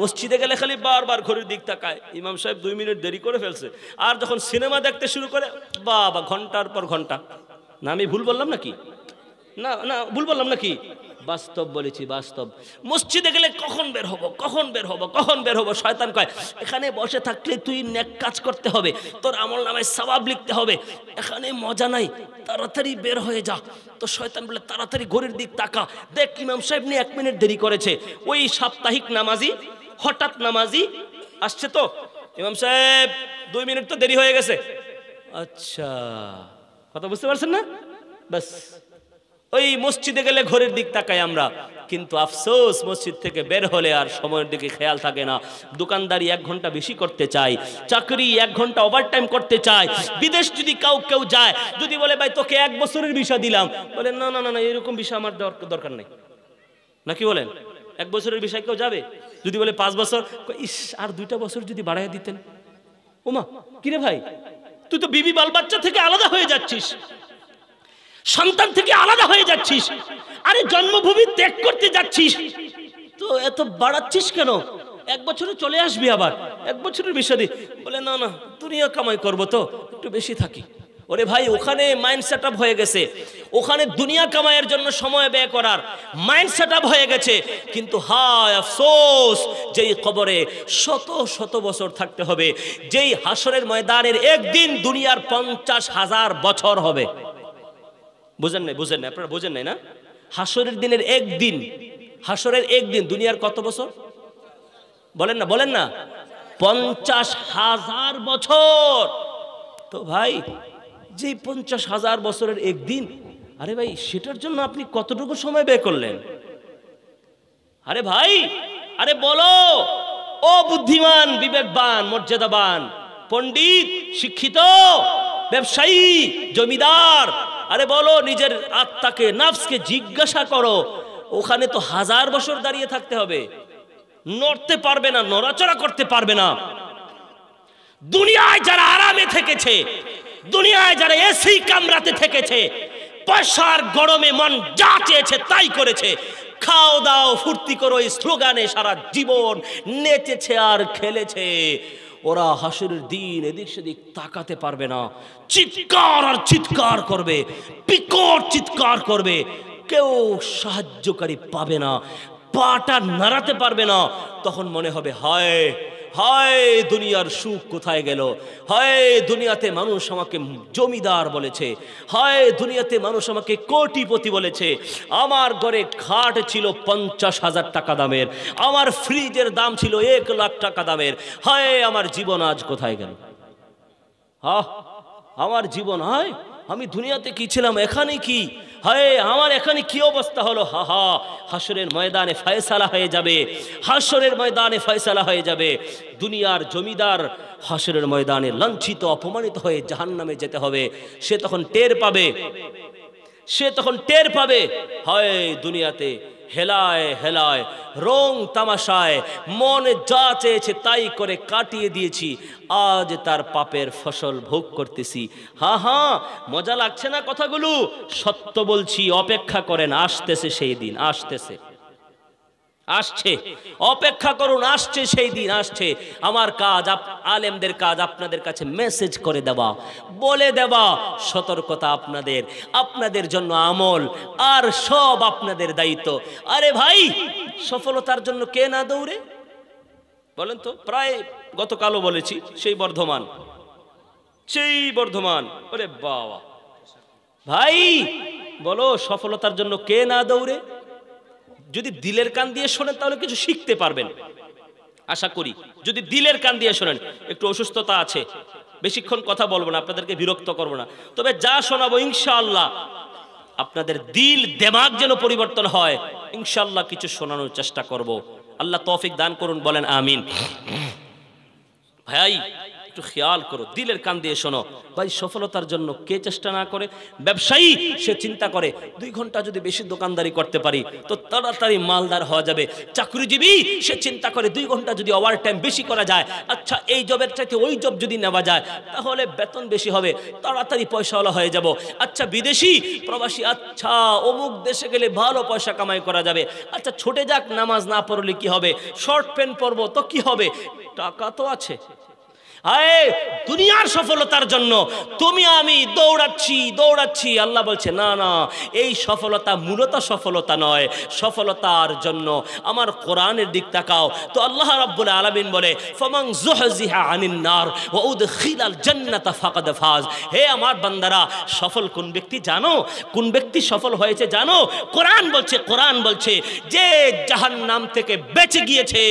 মসজিদে গেলে খালি বারবার ঘড়ির দিক তাকায় ইমাম সাহেব দুই মিনিট দেরি করে ফেলছে আর যখন সিনেমা দেখতে শুরু করে বাবা ঘন্টার পর ঘন্টা না আমি ভুল বললাম নাকি না না ভুল বললাম নাকি বাস্তব বলেছি বাস্তব মসজিদে গেলে কখন বের হব কখন বের হব কখন বের হব শয়তান কয় এখানে বসে থাকলে তুই নেক কাজ করতে হবে তোর আমল নামে সবাব লিখতে হবে এখানে মজা নাই তাড়াতাড়ি বের হয়ে যা তো শয়তান বলে তাড়াতাড়ি ঘড়ির দিক তাকা দেখ ইমাম সাহেব নিয়ে এক মিনিট দেরি করেছে ওই সাপ্তাহিক নামাজি হঠাৎ নামাজি আসছে তো ইমাম সাহেব দুই মিনিট তো দেরি হয়ে গেছে আচ্ছা কথা বুঝতে পারছেন না ব্যাস ওই মসজিদে গেলে ঘরের দিক তাকাই আমরা কিন্তু আফসোস মসজিদ থেকে বের হলে আর সময়ের দিকে খেয়াল থাকে না দোকানদারি এক ঘন্টা বেশি করতে চাই চাকরি এক ঘন্টা ওভারটাইম করতে চায় বিদেশ যদি কাউ কেউ যায় যদি বলে ভাই তোকে এক বছরের বিষয় দিলাম বলে না না না না এরকম বিষয় আমার দরকার নেই নাকি বলেন এক বছরের বিষয় কেউ যাবে যদি বলে পাঁচ বছর ইস আর দুইটা বছর যদি বাড়াইয়া দিতেন ওমা কিরে ভাই তুই তো বিবি বাল বাচ্চা থেকে আলাদা হয়ে যাচ্ছিস সন্তান থেকে আলাদা হয়ে যাচ্ছিস আরে জন্মভূমি ত্যাগ করতে যাচ্ছিস তো এত বাড়াচ্ছিস কেন এক বছরে চলে আসবি আবার এক বছরের বিষয় বলে না না দুনিয়া কামাই করবো তো একটু বেশি থাকি ওরে ভাই ওখানে মাইন্ড সেট হয়ে গেছে ওখানে দুনিয়া কামাইয়ের জন্য সময় ব্যয় করার মাইন্ড সেট হয়ে গেছে কিন্তু হায় আফসোস যেই কবরে শত শত বছর থাকতে হবে যেই হাসরের ময়দানের একদিন দুনিয়ার পঞ্চাশ হাজার বছর হবে বুঝেন নাই বুঝেন নাই আপনারা বুঝেন নাই না হাসরের দিনের একদিন হাসরের একদিন দুনিয়ার কত বছর বলেন না বলেন না পঞ্চাশ হাজার বছর তো ভাই যে পঞ্চাশ হাজার বছরের একদিন আরে ভাই সেটার জন্য আপনি কতটুকু সময় ব্যয় করলেন আরে ভাই আরে বলো ও বুদ্ধিমান বিবেকবান মর্যাদাবান পণ্ডিত শিক্ষিত ব্যবসায়ী জমিদার আরে বলো নিজের আত্মাকে নাফসকে জিজ্ঞাসা করো ওখানে তো হাজার বছর দাঁড়িয়ে থাকতে হবে নড়তে পারবে না নড়াচড়া করতে পারবে না দুনিয়ায় যারা আরামে থেকেছে দুনিয়ায় যারা এসি কামরাতে থেকেছে পয়সার গরমে মন যা চেয়েছে তাই করেছে খাও দাও ফুর্তি করো এই স্লোগানে সারা জীবন নেচেছে আর খেলেছে ওরা হাসুরের দিন এদিক সেদিক তাকাতে পারবে না চিৎকার আর চিৎকার করবে পিকট চিৎকার করবে কেউ সাহায্যকারী পাবে না পাটা নাড়াতে পারবে না তখন মনে হবে হায় হায় দুনিয়ার সুখ কোথায় গেল হায় দুনিয়াতে মানুষ আমাকে জমিদার বলেছে হায় দুনিয়াতে মানুষ আমাকে কোটিপতি বলেছে আমার ঘরে খাট ছিল পঞ্চাশ হাজার টাকা দামের আমার ফ্রিজের দাম ছিল এক লাখ টাকা দামের হায় আমার জীবন আজ কোথায় গেল হা আমার জীবন হয় আমি দুনিয়াতে কি ছিলাম এখানে কি হায় আমার এখানে কি অবস্থা হলো হা হা হাসরের ময়দানে ফয়সালা হয়ে যাবে হাসরের ময়দানে ফয়সালা হয়ে যাবে দুনিয়ার জমিদার হাসরের ময়দানে লাঞ্ছিত অপমানিত হয়ে জাহান নামে যেতে হবে সে তখন টের পাবে সে তখন টের পাবে হয় দুনিয়াতে হেলায় হেলায় রং তামাশায় মন যা চেয়েছে তাই করে কাটিয়ে দিয়েছি আজ তার পাপের ফসল ভোগ করতেছি হা হা মজা লাগছে না কথাগুলো সত্য বলছি অপেক্ষা করেন আসতেছে সেই দিন আসতেছে আসছে অপেক্ষা করুন আসছে সেই দিন আসছে আমার কাজ আলেমদের কাজ আপনাদের কাছে মেসেজ করে দেওয়া বলে দেওয়া সতর্কতা আপনাদের আপনাদের জন্য আমল আর সব আপনাদের দায়িত্ব আরে ভাই সফলতার জন্য কে না দৌড়ে বলেন তো প্রায় গতকালও বলেছি সেই বর্ধমান সেই বর্ধমান ওরে বাবা ভাই বলো সফলতার জন্য কে না দৌড়ে যদি দিলের কান দিয়ে শোনেন তাহলে কিছু শিখতে পারবেন আশা করি যদি দিলের কান দিয়ে শোনেন একটু অসুস্থতা আছে বেশিক্ষণ কথা বলবো না আপনাদেরকে বিরক্ত করবো না তবে যা শোনাবো ইনশাআল্লাহ আপনাদের দিল দেমাগ যেন পরিবর্তন হয় ইনশাল্লাহ কিছু শোনানোর চেষ্টা করব আল্লাহ তৌফিক দান করুন বলেন আমিন ভাই একটু খেয়াল করো দিলের কান দিয়ে শোনো ভাই সফলতার জন্য কে চেষ্টা না করে ব্যবসায়ী সে চিন্তা করে দুই ঘন্টা যদি বেশি দোকানদারি করতে পারি তো তাড়াতাড়ি মালদার হওয়া যাবে চাকরিজীবী সে চিন্তা করে দুই ঘন্টা যদি ওভার টাইম বেশি করা যায় আচ্ছা এই জবের চাইতে ওই জব যদি নেওয়া যায় তাহলে বেতন বেশি হবে তাড়াতাড়ি পয়সাওয়ালা হয়ে যাব আচ্ছা বিদেশি প্রবাসী আচ্ছা অমুক দেশে গেলে ভালো পয়সা কামাই করা যাবে আচ্ছা ছোটে যাক নামাজ না পড়লে কি হবে শর্ট প্যান্ট পরবো তো কি হবে টাকা তো আছে হায় দুনিয়ার সফলতার জন্য তুমি আমি দৌড়াচ্ছি দৌড়াচ্ছি আল্লাহ বলছে না না এই সফলতা মূলত সফলতা নয় সফলতার জন্য আমার কোরআনের দিক তাকাও তো আল্লাহ রাব্বুল আলমিন বলে ফমাং জোহজিহা আনিন্নার ওদ খিলাল জন্নাতা ফাকাদ ফাজ হে আমার বান্দারা সফল কোন ব্যক্তি জানো কোন ব্যক্তি সফল হয়েছে জানো কোরআন বলছে কোরআন বলছে যে জাহান নাম থেকে বেঁচে গিয়েছে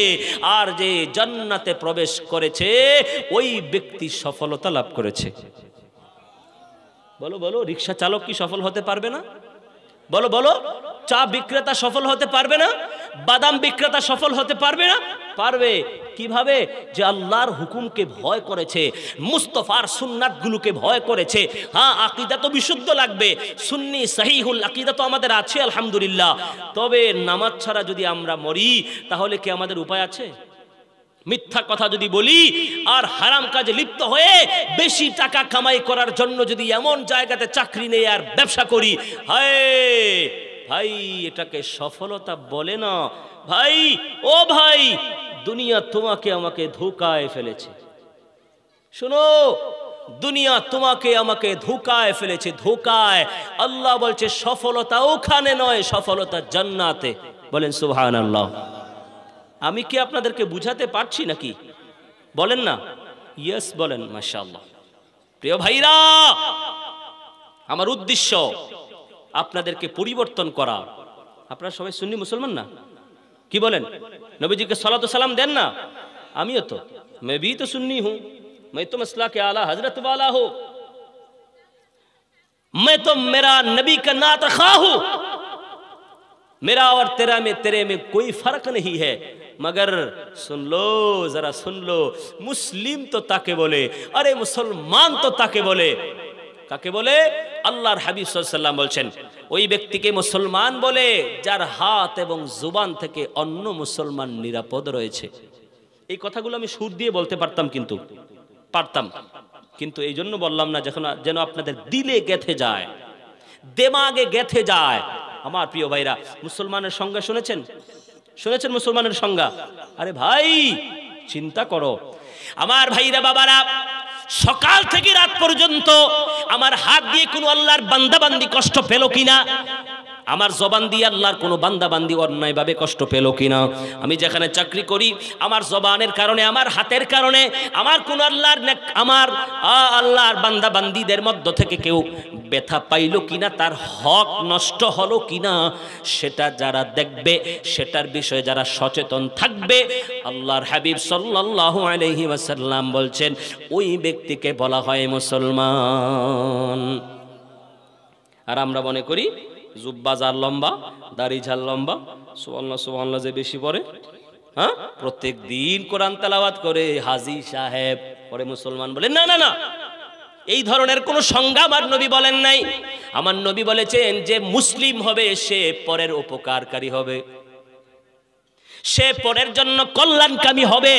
আর যে জান্নাতে প্রবেশ করেছে ওই ওই ব্যক্তি সফলতা লাভ করেছে বলো বলো রিক্সা চালক কি সফল হতে পারবে না বলো বলো চা বিক্রেতা সফল হতে পারবে না বাদাম বিক্রেতা সফল হতে পারবে না পারবে কিভাবে যে আল্লাহর হুকুমকে ভয় করেছে মুস্তফার সুন্নাতগুলোকে ভয় করেছে হ্যাঁ আকিদা তো বিশুদ্ধ লাগবে সুন্নি সাহিহুল আকিদা তো আমাদের আছে আলহামদুলিল্লাহ তবে নামাজ ছাড়া যদি আমরা মরি তাহলে কি আমাদের উপায় আছে মিথ্যা কথা যদি বলি আর হারাম কাজে লিপ্ত হয়ে বেশি টাকা কামাই করার জন্য যদি এমন জায়গাতে চাকরি নেই আর ব্যবসা করি হায় ভাই এটাকে সফলতা বলে না ভাই ও ভাই দুনিয়া তোমাকে আমাকে ধোকায় ফেলেছে শোনো দুনিয়া তোমাকে আমাকে ধোকায় ফেলেছে ধোকায় আল্লাহ বলছে সফলতা ওখানে নয় সফলতা জান্নাতে বলেন সুবহানাল্লাহ আল্লাহ আমি কি আপনাদেরকে বুঝাতে পারছি নাকি বলেন না ইয়েস বলেন মাসাল প্রিয় ভাইরা আমার উদ্দেশ্য আপনাদেরকে পরিবর্তন করা আপনারা সবাই সুন্নি মুসলমান না কি বলেন নবীজিকে সালাত সালাম দেন না আমিও তো মেবি তো সুন্নি হু মে তো मसला কে আলা हजरत হো মে তো মেরা নবী কে না তো খা हूं मेरा और तेरा में तेरे में कोई फर्क नहीं है मगर सुन लो जरा सुन लो মুসলিম তো তাকে বলে আরে মুসলমান তো তাকে বলে কাকে বলে আল্লাহর হাবিব সাল্লাম বলছেন ওই ব্যক্তিকে মুসলমান বলে যার হাত এবং জুবান থেকে অন্য মুসলমান নিরাপদ রয়েছে এই কথাগুলো আমি সুর দিয়ে বলতে পারতাম কিন্তু পারতাম কিন্তু এই জন্য বললাম না যখন যেন আপনাদের দিলে গেথে যায় দেমাগে গেথে যায় আমার প্রিয় ভাইরা মুসলমানের সংজ্ঞা শুনেছেন শুনেছেন মুসলমানের সংজ্ঞা আরে ভাই চিন্তা করো আমার ভাইরা বাবারা সকাল থেকে রাত পর্যন্ত আমার হাত দিয়ে কোনো আল্লাহর বান্দাবান্দি কষ্ট পেল কিনা আমার জবান দিয়ে আল্লাহর কোনো বান্দাবান্দি অন্যায়ভাবে কষ্ট পেল কিনা আমি যেখানে চাকরি করি আমার জবানের কারণে আমার হাতের কারণে আমার কোন আল্লাহর আমার আল্লাহর বান্দাবান্দিদের মধ্য থেকে কেউ ব্যথা পাইল কিনা তার হক নষ্ট হলো কিনা সেটা যারা দেখবে সেটার বিষয়ে যারা সচেতন থাকবে আল্লাহর হাবিব সাল্লাহ আলহি ওয়াসাল্লাম বলছেন ওই ব্যক্তিকে বলা হয় মুসলমান আর আমরা মনে করি জুব্বা যার লম্বা দাড়ি ঝাল লম্বা সুবর্ণ সুবর্ণ যে বেশি পড়ে হ্যাঁ প্রত্যেক দিন কোরআন তালাবাত করে হাজি সাহেব পরে মুসলমান বলে না না না এই ধরনের কোনো সংজ্ঞা আমার নবী বলেন নাই আমার নবী বলেছেন যে মুসলিম হবে সে পরের উপকারকারী হবে সে পরের জন্য কল্যাণকামী হবে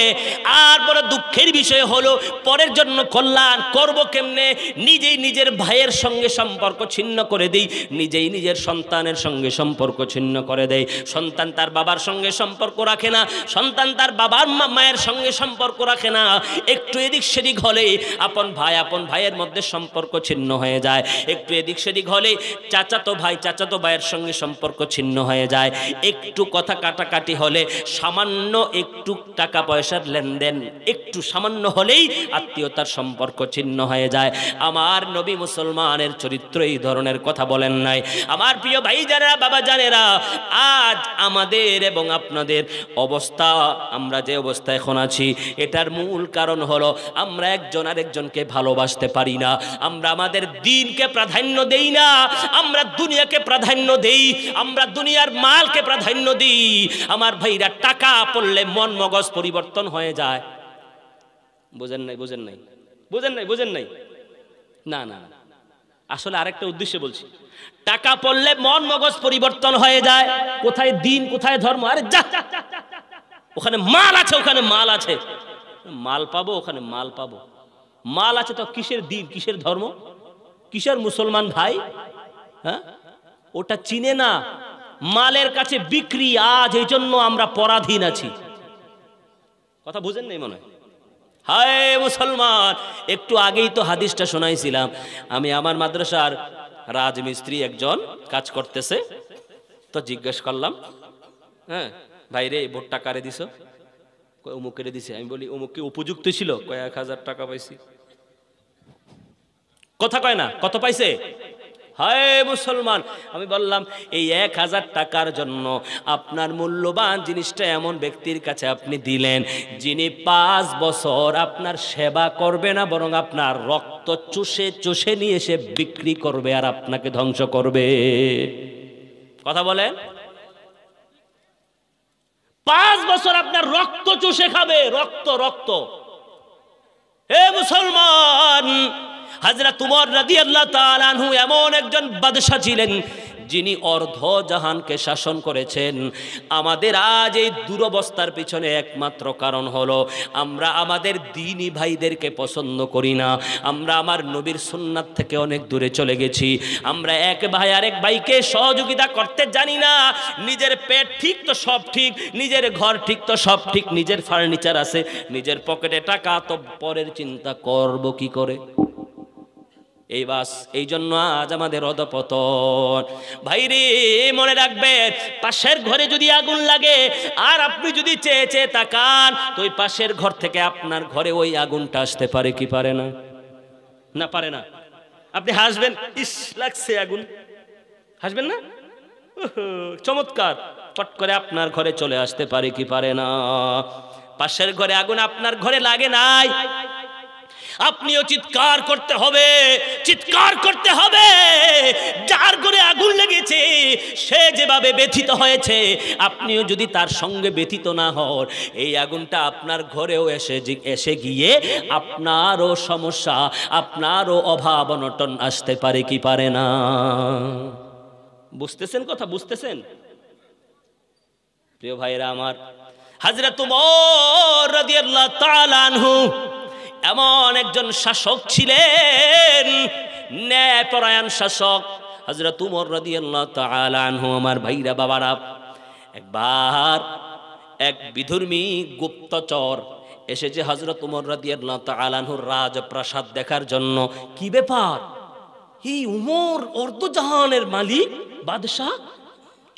আর পরে দুঃখের বিষয় হলো পরের জন্য কল্যাণ করব কেমনে নিজেই নিজের ভাইয়ের সঙ্গে সম্পর্ক ছিন্ন করে দেই নিজেই নিজের সন্তানের সঙ্গে সম্পর্ক ছিন্ন করে দেয় সন্তান তার বাবার সঙ্গে সম্পর্ক রাখে না সন্তান তার বাবার মায়ের সঙ্গে সম্পর্ক রাখে না একটু এদিক সেদিক হলে আপন ভাই আপন ভাইয়ের মধ্যে সম্পর্ক ছিন্ন হয়ে যায় একটু এদিক সেদিক হলে চাচাতো ভাই চাচাতো ভাইয়ের সঙ্গে সম্পর্ক ছিন্ন হয়ে যায় একটু কথা কাটাকাটি হলে সামান্য একটু টাকা পয়সার লেনদেন একটু সামান্য হলেই আত্মীয়তার সম্পর্ক ছিন্ন হয়ে যায় আমার নবী মুসলমানের চরিত্র এই ধরনের কথা বলেন নাই আমার প্রিয় ভাই যারা বাবা জানেরা আজ আমাদের এবং আপনাদের অবস্থা আমরা যে অবস্থা এখন আছি এটার মূল কারণ হলো আমরা একজন আরেকজনকে ভালোবাসতে পারি না আমরা আমাদের দিনকে প্রাধান্য দেই না আমরা দুনিয়াকে প্রাধান্য দেই আমরা দুনিয়ার মালকে প্রাধান্য দিই আমার ভাই কইরা টাকা পড়লে মন মগজ পরিবর্তন হয়ে যায় বোঝেন নাই বোঝেন নাই বোঝেন নাই বোঝেন নাই না না আসলে আরেকটা উদ্দেশ্যে বলছি টাকা পড়লে মন মগজ পরিবর্তন হয়ে যায় কোথায় দিন কোথায় ধর্ম আরে যা ওখানে মাল আছে ওখানে মাল আছে মাল পাবো ওখানে মাল পাবো মাল আছে তো কিসের দিন কিসের ধর্ম কিসের মুসলমান ভাই হ্যাঁ ওটা চিনে না মালের কাছে বিক্রি আজ এই জন্য আমরা পরাধীন আছি কথা বুঝেন নেই মনে হয় হায় মুসলমান একটু আগেই তো হাদিসটা শোনাইছিলাম আমি আমার মাদ্রাসার রাজমিস্ত্রি একজন কাজ করতেছে তো জিজ্ঞেস করলাম হ্যাঁ ভাই রে ভোটটা কারে দিছ অমুকেরে দিছে আমি বলি উমুককে উপযুক্ত ছিল কয়েক হাজার টাকা পাইছি কথা কয় না কত পাইছে হায় মুসলমান আমি বললাম এই এক হাজার টাকার জন্য আপনার মূল্যবান জিনিসটা এমন ব্যক্তির কাছে আপনি দিলেন যিনি পাঁচ বছর আপনার সেবা করবে না বরং আপনার রক্ত চুষে চুষে নিয়ে এসে বিক্রি করবে আর আপনাকে ধ্বংস করবে কথা বলেন পাঁচ বছর আপনার রক্ত চুষে খাবে রক্ত রক্ত হে মুসলমান হাজরা তুমর রাদি আল্লাহ তালানহু এমন একজন বাদশাহ ছিলেন যিনি অর্ধ জাহানকে শাসন করেছেন আমাদের আজ এই দুরবস্থার পিছনে একমাত্র কারণ হলো আমরা আমাদের দিনই ভাইদেরকে পছন্দ করি না আমরা আমার নবীর সুন্নাত থেকে অনেক দূরে চলে গেছি আমরা এক ভাই আরেক ভাইকে সহযোগিতা করতে জানি না নিজের পেট ঠিক তো সব ঠিক নিজের ঘর ঠিক তো সব ঠিক নিজের ফার্নিচার আছে নিজের পকেটে টাকা তো পরের চিন্তা করব কি করে এই বাস এই জন্য আজ আমাদের অধপতন ভাইরে মনে রাখবেন পাশের ঘরে যদি আগুন লাগে আর আপনি যদি চেয়ে চেয়ে তাকান তো ওই পাশের ঘর থেকে আপনার ঘরে ওই আগুনটা আসতে পারে কি পারে না না পারে না আপনি হাসবেন ইস লাগছে আগুন হাসবেন না চমৎকার পট করে আপনার ঘরে চলে আসতে পারে কি পারে না পাশের ঘরে আগুন আপনার ঘরে লাগে নাই আপনিও চিৎকার করতে হবে চিৎকার করতে হবে যার ঘরে আগুন লেগেছে সে যেভাবে ব্যথিত হয়েছে আপনিও যদি তার সঙ্গে ব্যথিত না হন এই আগুনটা আপনার ঘরেও এসে এসে গিয়ে আপনারও সমস্যা আপনারও অভাব অনটন আসতে পারে কি পারে না বুঝতেছেন কথা বুঝতেছেন প্রিয় ভাইরা আমার হাজরা তোমার রাদিয়াল্লাহু এমন একজন শাসক ছিলেন ন্যায়পরায়ণ শাসক হজরত তুমর রদি আল্লাহ তালু আমার ভাইরা বাবারা একবার এক বিধর্মী গুপ্তচর এসে যে হজরত উমর রদি আল্লাহ রাজপ্রাসাদ দেখার জন্য কি ব্যাপার এই উমর অর্ধজাহানের মালিক বাদশাহ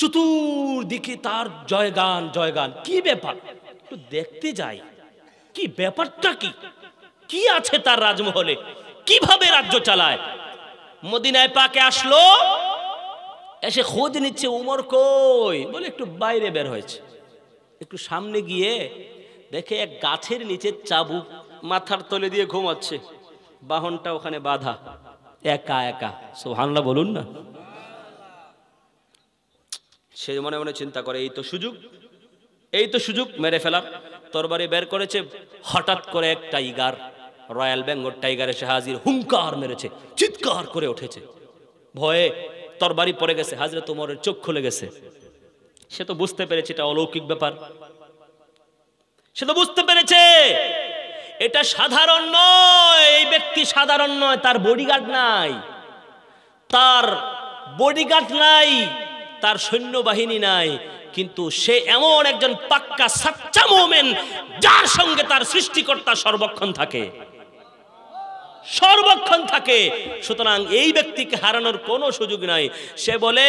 চতুর্দিকে তার জয়গান জয়গান কি ব্যাপার একটু দেখতে যাই কি ব্যাপারটা কি কি আছে তার রাজমহলে কিভাবে রাজ্য চালায় মদিনায় পাকে আসলো এসে খোঁজ নিচ্ছে উমর কই বলে একটু বাইরে বের হয়েছে একটু সামনে গিয়ে দেখে এক গাছের নিচে চাবুক মাথার তলে দিয়ে ঘুমাচ্ছে বাহনটা ওখানে বাধা একা একা সোহানলা বলুন না সে মনে মনে চিন্তা করে এই তো সুযোগ এই তো সুযোগ মেরে ফেলার তরবারি বের করেছে হঠাৎ করে একটা ইগার রয়্যাল বেঙ্গল টাইগার এসে হাজির হুঙ্কার মেরেছে চিৎকার করে উঠেছে ভয়ে তরবারি পড়ে গেছে হাজরে তোমার চোখ খুলে গেছে সে তো বুঝতে পেরেছে এটা অলৌকিক ব্যাপার সে তো বুঝতে পেরেছে এটা সাধারণ নয় এই ব্যক্তি সাধারণ নয় তার বডিগার্ড নাই তার বডিগার্ড নাই তার সৈন্যবাহিনী নাই কিন্তু সে এমন একজন পাক্কা সাচ্চা মোমেন যার সঙ্গে তার সৃষ্টিকর্তা সর্বক্ষণ থাকে সর্বক্ষণ থাকে সুতরাং এই ব্যক্তিকে হারানোর কোনো সুযোগ নাই সে বলে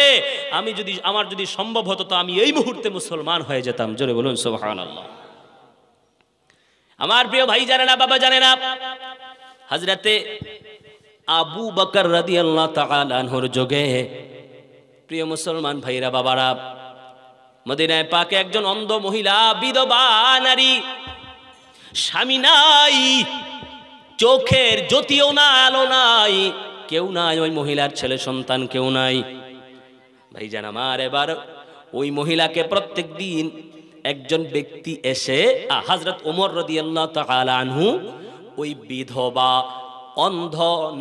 আমি যদি আমার যদি সম্ভব হতো তো আমি এই মুহূর্তে মুসলমান হয়ে যেতাম জোরে বলুন সোহান আমার প্রিয় ভাই জানে না বাবা জানে না হাজরাতে আবু বকর রাদি আল্লাহ তাহর যোগে প্রিয় মুসলমান ভাইরা বাবারা মদিনায় পাকে একজন অন্ধ মহিলা বিধবা নারী স্বামী নাই চোখের জ্যোতিও না আলো নাই কেউ নাই ওই মহিলার ছেলে সন্তান কেউ নাই ভাই যেন আমার এবার ওই মহিলাকে প্রত্যেক দিন একজন ব্যক্তি এসে হাজরত ওমর রদিয়াল্লাহ ওই বিধবা অন্ধ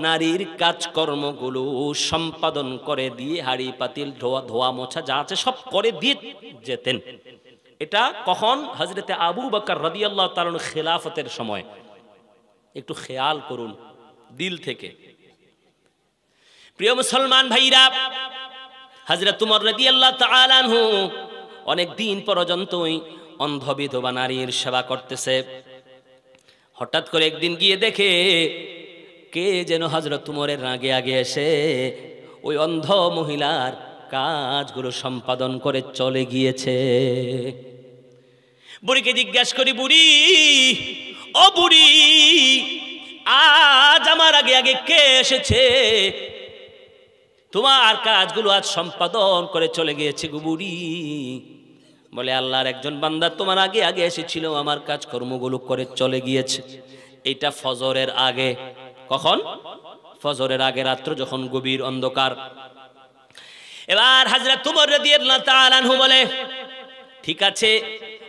নারীর কাজকর্মগুলো সম্পাদন করে দিয়ে হাড়ি পাতিল ধোয়া ধোয়া মোছা যা আছে সব করে দিয়ে যেতেন এটা কখন হজরতে আবু বাকর রদিয়াল্লাহ তালন খেলাফতের সময় একটু খেয়াল করুন দিল থেকে প্রিয় মুসলমান ভাইরা হাজরা তুমর রদি আল্লাহ তালানহ অনেক দিন পর্যন্তই অন্ধ বিধবা নারীর সেবা করতেছে হঠাৎ করে একদিন গিয়ে দেখে কে যেন হজরত তুমরের রাগে আগে এসে ওই অন্ধ মহিলার কাজগুলো সম্পাদন করে চলে গিয়েছে বুড়িকে জিজ্ঞাসা করি বুড়ি ও আজ আমার আগে আগে কে এসেছে তোমার কাজগুলো আজ সম্পাদন করে চলে গিয়েছে গুবুরি বলে আল্লাহর একজন বান্দা তোমার আগে আগে এসেছিল আমার কাজ কর্মগুলো করে চলে গিয়েছে এটা ফজরের আগে কখন ফজরের আগে রাত্র যখন গভীর অন্ধকার এবার হাজরা তুমর দিয়ে বলে ঠিক আছে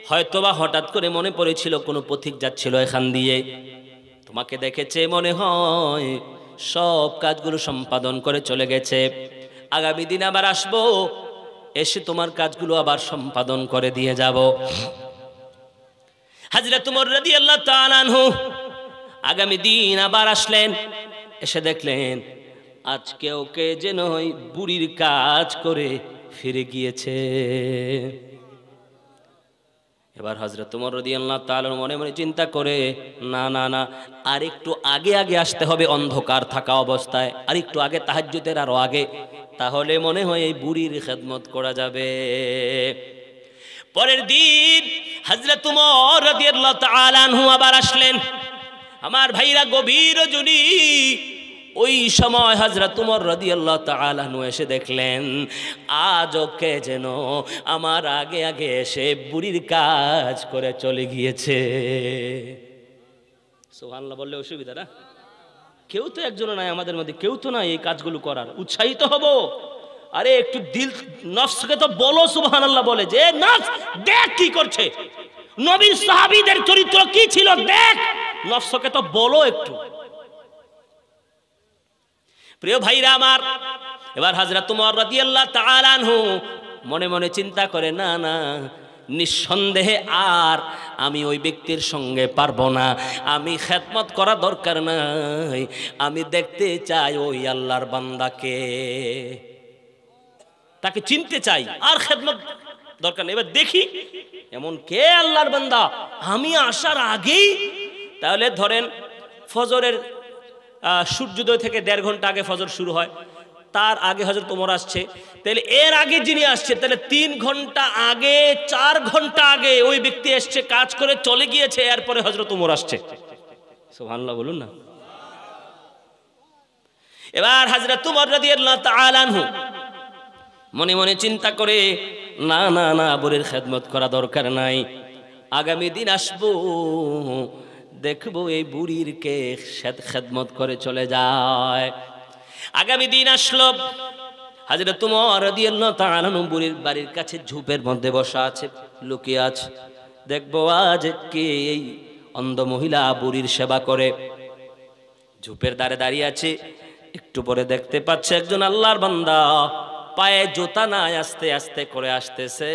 হয়তোবা হঠাৎ করে মনে পড়েছিল কোনো পথিক যাচ্ছিল এখান দিয়ে তোমাকে দেখেছে মনে হয় সব কাজগুলো সম্পাদন করে চলে গেছে আগামী দিন আবার আসবো এসে তোমার কাজগুলো আবার সম্পাদন করে দিয়ে যাব হাজরা তোমার রাদি আল্লাহ তালানহ আগামী দিন আবার আসলেন এসে দেখলেন আজকে ওকে যেন বুড়ির কাজ করে ফিরে গিয়েছে এবার হাজরত তোমার রদি আল্লাহ তালার মনে মনে চিন্তা করে না না না আর একটু আগে আগে আসতে হবে অন্ধকার থাকা অবস্থায় আর একটু আগে তাহাজ্যদের আরও আগে তাহলে মনে হয় এই বুড়ির খেদমত করা যাবে পরের দিন হাজরত তোমার রদি আল্লাহ তালানহু আবার আসলেন আমার ভাইরা গভীর জুনি ওই সময় হাজরা তোমার রদি আল্লাহ তালু এসে দেখলেন আজ ওকে যেন আমার আগে আগে এসে বুড়ির কাজ করে চলে গিয়েছে সোহান্লা বললে অসুবিধা না কেউ তো একজন নাই আমাদের মধ্যে কেউ তো নাই এই কাজগুলো করার উৎসাহিত হব আরে একটু দিল নফসকে তো বলো সুবাহ বলে যে নফস দেখ কি করছে নবীর সাহাবিদের চরিত্র কি ছিল দেখ নফসকে তো বলো একটু প্রিয় ভাইরা আমার এবার হাজরা তোমার রাতি আল্লাহ তালানহু মনে মনে চিন্তা করে না না নিঃসন্দেহে আর আমি ওই ব্যক্তির সঙ্গে পারবো না আমি খেদমত করা দরকার নাই আমি দেখতে চাই ওই আল্লাহর বান্দাকে তাকে চিনতে চাই আর খেদমত দরকার নেই এবার দেখি এমন কে আল্লাহর বান্দা আমি আসার আগেই তাহলে ধরেন ফজরের সূর্যোদয় থেকে দেড় ঘন্টা আগে ফজর শুরু হয় তার আগে হজরত তোমর আসছে তাহলে এর আগে যিনি আসছে তাহলে তিন ঘন্টা আগে চার ঘন্টা আগে ওই ব্যক্তি এসছে কাজ করে চলে গিয়েছে এরপরে হজরত তোমর আসছে সোহানলা বলুন না এবার হাজরা তুমর রাদি আল্লাহ মনে মনে চিন্তা করে না না না আবরের খেদমত করা দরকার নাই আগামী দিন আসবো দেখবো এই বুড়ির কে খেদমত করে চলে যায় আগামী দিন আসলো হাজরে তোমার বুড়ির বাড়ির কাছে ঝুপের মধ্যে বসা আছে লুকিয়ে আছে দেখবো আজ কে এই অন্ধ মহিলা বুড়ির সেবা করে ঝুপের দ্বারে দাঁড়িয়ে আছে একটু পরে দেখতে পাচ্ছে একজন আল্লাহর বান্দা পায়ে জুতা নাই আস্তে আস্তে করে আসতেছে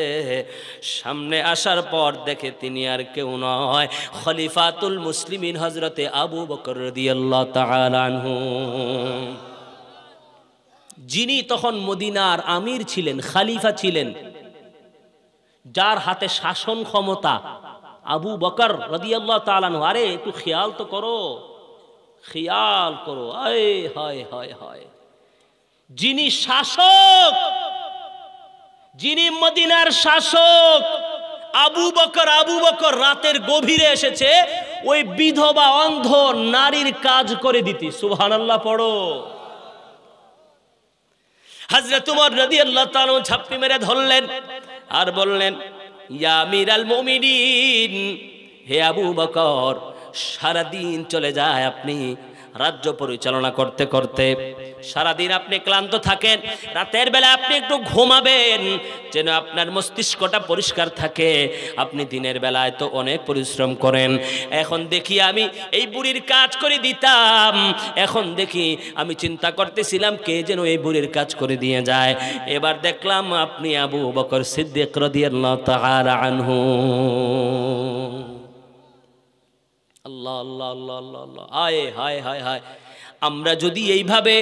সামনে আসার পর দেখে তিনি আর কেউ নয় খলিফাতুল মুসলিমিন হজরতে আবু বকর দিয়াল্লাহ তালানহু যিনি তখন মদিনার আমির ছিলেন খালিফা ছিলেন যার হাতে শাসন ক্ষমতা আবু বকর রদিয়াল্লাহ তালানহু আরে একটু খেয়াল তো করো খেয়াল করো আয় হয় হয় হয় যিনি শাসক যিনি মদিনার শাসক আবু বকর আবু বকর রাতের গভীরে এসেছে ওই বিধবা অন্ধ নারীর কাজ করে দিতে সুহান আল্লাহ পড়ো হাজরা তোমার নদী আল্লাহ তানু ঝাপ্পি মেরে ধরলেন আর বললেন ইয়ামির আল মমিন হে আবু বকর সারাদিন চলে যায় আপনি রাজ্য পরিচালনা করতে করতে সারাদিন আপনি ক্লান্ত থাকেন রাতের বেলা আপনি একটু ঘুমাবেন যেন আপনার মস্তিষ্কটা পরিষ্কার থাকে আপনি দিনের বেলায় তো অনেক পরিশ্রম করেন এখন দেখি আমি এই বুড়ির কাজ করে দিতাম এখন দেখি আমি চিন্তা করতেছিলাম কে যেন এই বুড়ির কাজ করে দিয়ে যায় এবার দেখলাম আপনি আবু বকর সিদ্দিক রদিয়াল্লাহ তাআলা আনহু اللہ اللہ اللہ اللہ اللہ آئے ہائے ہائے ہائے আমরা যদি এইভাবে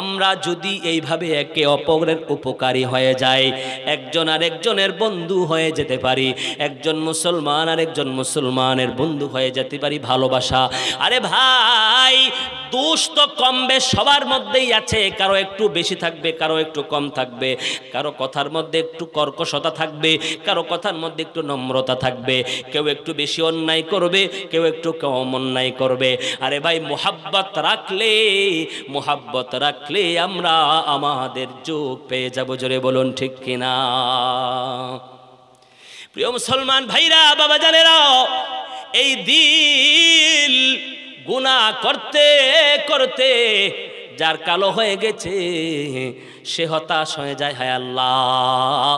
আমরা যদি এইভাবে একে অপরের উপকারী হয়ে যায় একজন আর একজনের বন্ধু হয়ে যেতে পারি একজন মুসলমান আর একজন মুসলমানের বন্ধু হয়ে যেতে পারি ভালোবাসা আরে ভাই দোষ তো কম বেশ সবার মধ্যেই আছে কারো একটু বেশি থাকবে কারো একটু কম থাকবে কারো কথার মধ্যে একটু কর্কশতা থাকবে কারো কথার মধ্যে একটু নম্রতা থাকবে কেউ একটু বেশি অন্যায় করবে কেউ একটু কম অন্যায় করবে আরে ভাই মোহাব্বত রাখলে রাখলে মোহাব্বত রাখলে আমরা আমাদের যোগ পেয়ে যাবো জোরে বলুন ঠিক কিনা প্রিয় মুসলমান ভাইরা বাবা জানেরা এই দিল গুণা করতে করতে যার কালো হয়ে গেছে সে হতাশ হয়ে যায় হায় আল্লাহ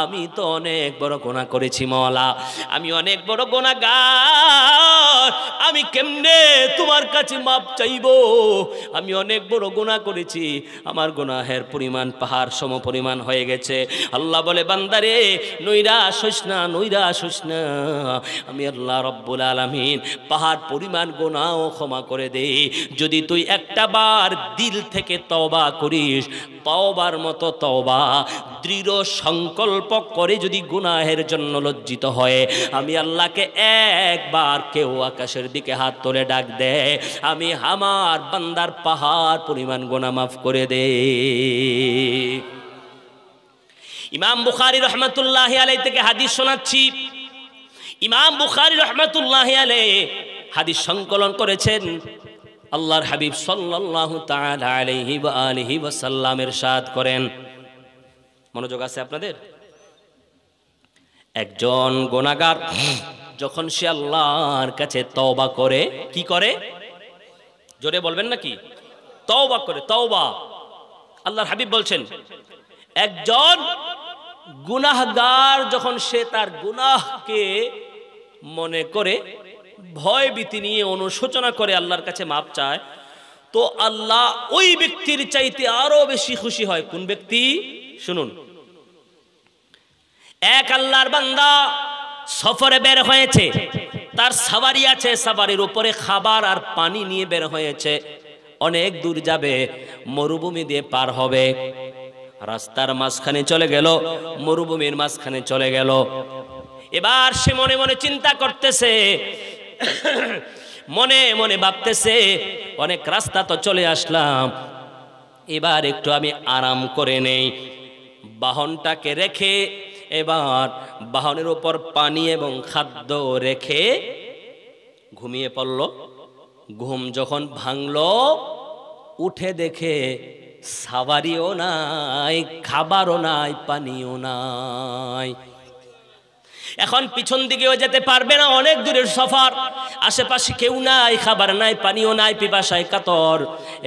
আমি তো অনেক বড় গোনা করেছি মলা আমি অনেক বড় গোনা আমি কেমনে তোমার কাছে মাপ চাইব আমি অনেক বড় গোনা করেছি আমার গোনাহের পরিমাণ পাহাড় সম পরিমাণ হয়ে গেছে আল্লাহ বলে বান্দারে নৈরা শোষ না নৈরা শোষ না আমি আল্লাহ রব্বুল আলমিন পাহাড় পরিমাণ গোনাও ক্ষমা করে দেই যদি তুই একটা বার দি দিল থেকে তওবা করিস তওবার মতো তওবা দৃঢ় সংকল্প করে যদি গুনাহের জন্য লজ্জিত হয় আমি আল্লাহকে একবার কেউ আকাশের দিকে হাত তোলে ডাক দে আমি আমার বান্দার পাহাড় পরিমাণ গোনা মাফ করে দে ইমাম বুখারি রহমতুল্লাহ আলাই থেকে হাদিস শোনাচ্ছি ইমাম বুখারি রহমতুল্লাহ আলাই হাদিস সংকলন করেছেন আল্লাহর হাবিব সাল্লাহ আলহি বা আলিহি বা সাল্লামের সাদ করেন মনোযোগ আছে আপনাদের একজন গোনাগার যখন সে আল্লাহর কাছে তওবা করে কি করে জোরে বলবেন নাকি তওবা করে তওবা আল্লাহর হাবিব বলছেন একজন গুনাহগার যখন সে তার গুনাহকে মনে করে ভয় ভীতি নিয়ে অনুশোচনা করে আল্লাহর কাছে মাপ চায় তো আল্লাহ ওই ব্যক্তির চাইতে আরো বেশি খুশি হয় কোন ব্যক্তি শুনুন এক আল্লাহর বান্দা সফরে বের হয়েছে তার সাবারি আছে সাবারির উপরে খাবার আর পানি নিয়ে বের হয়েছে অনেক দূর যাবে মরুভূমি দিয়ে পার হবে রাস্তার মাঝখানে চলে গেল মরুভূমির মাঝখানে চলে গেল এবার সে মনে মনে চিন্তা করতেছে [coughs] মনে মনে ভাবতেছে অনেক রাস্তা তো চলে আসলাম এবার একটু আমি আরাম করে নেই বাহনটাকে রেখে এবার বাহনের উপর পানি এবং খাদ্য রেখে ঘুমিয়ে পড়ল ঘুম যখন ভাঙল উঠে দেখে সাবারিও নাই খাবারও নাই পানিও নাই এখন পিছন দিকেও যেতে পারবে না অনেক দূরের সফর আশেপাশে কেউ নাই খাবার নাই পানিও নাই পিপাসায় কাতর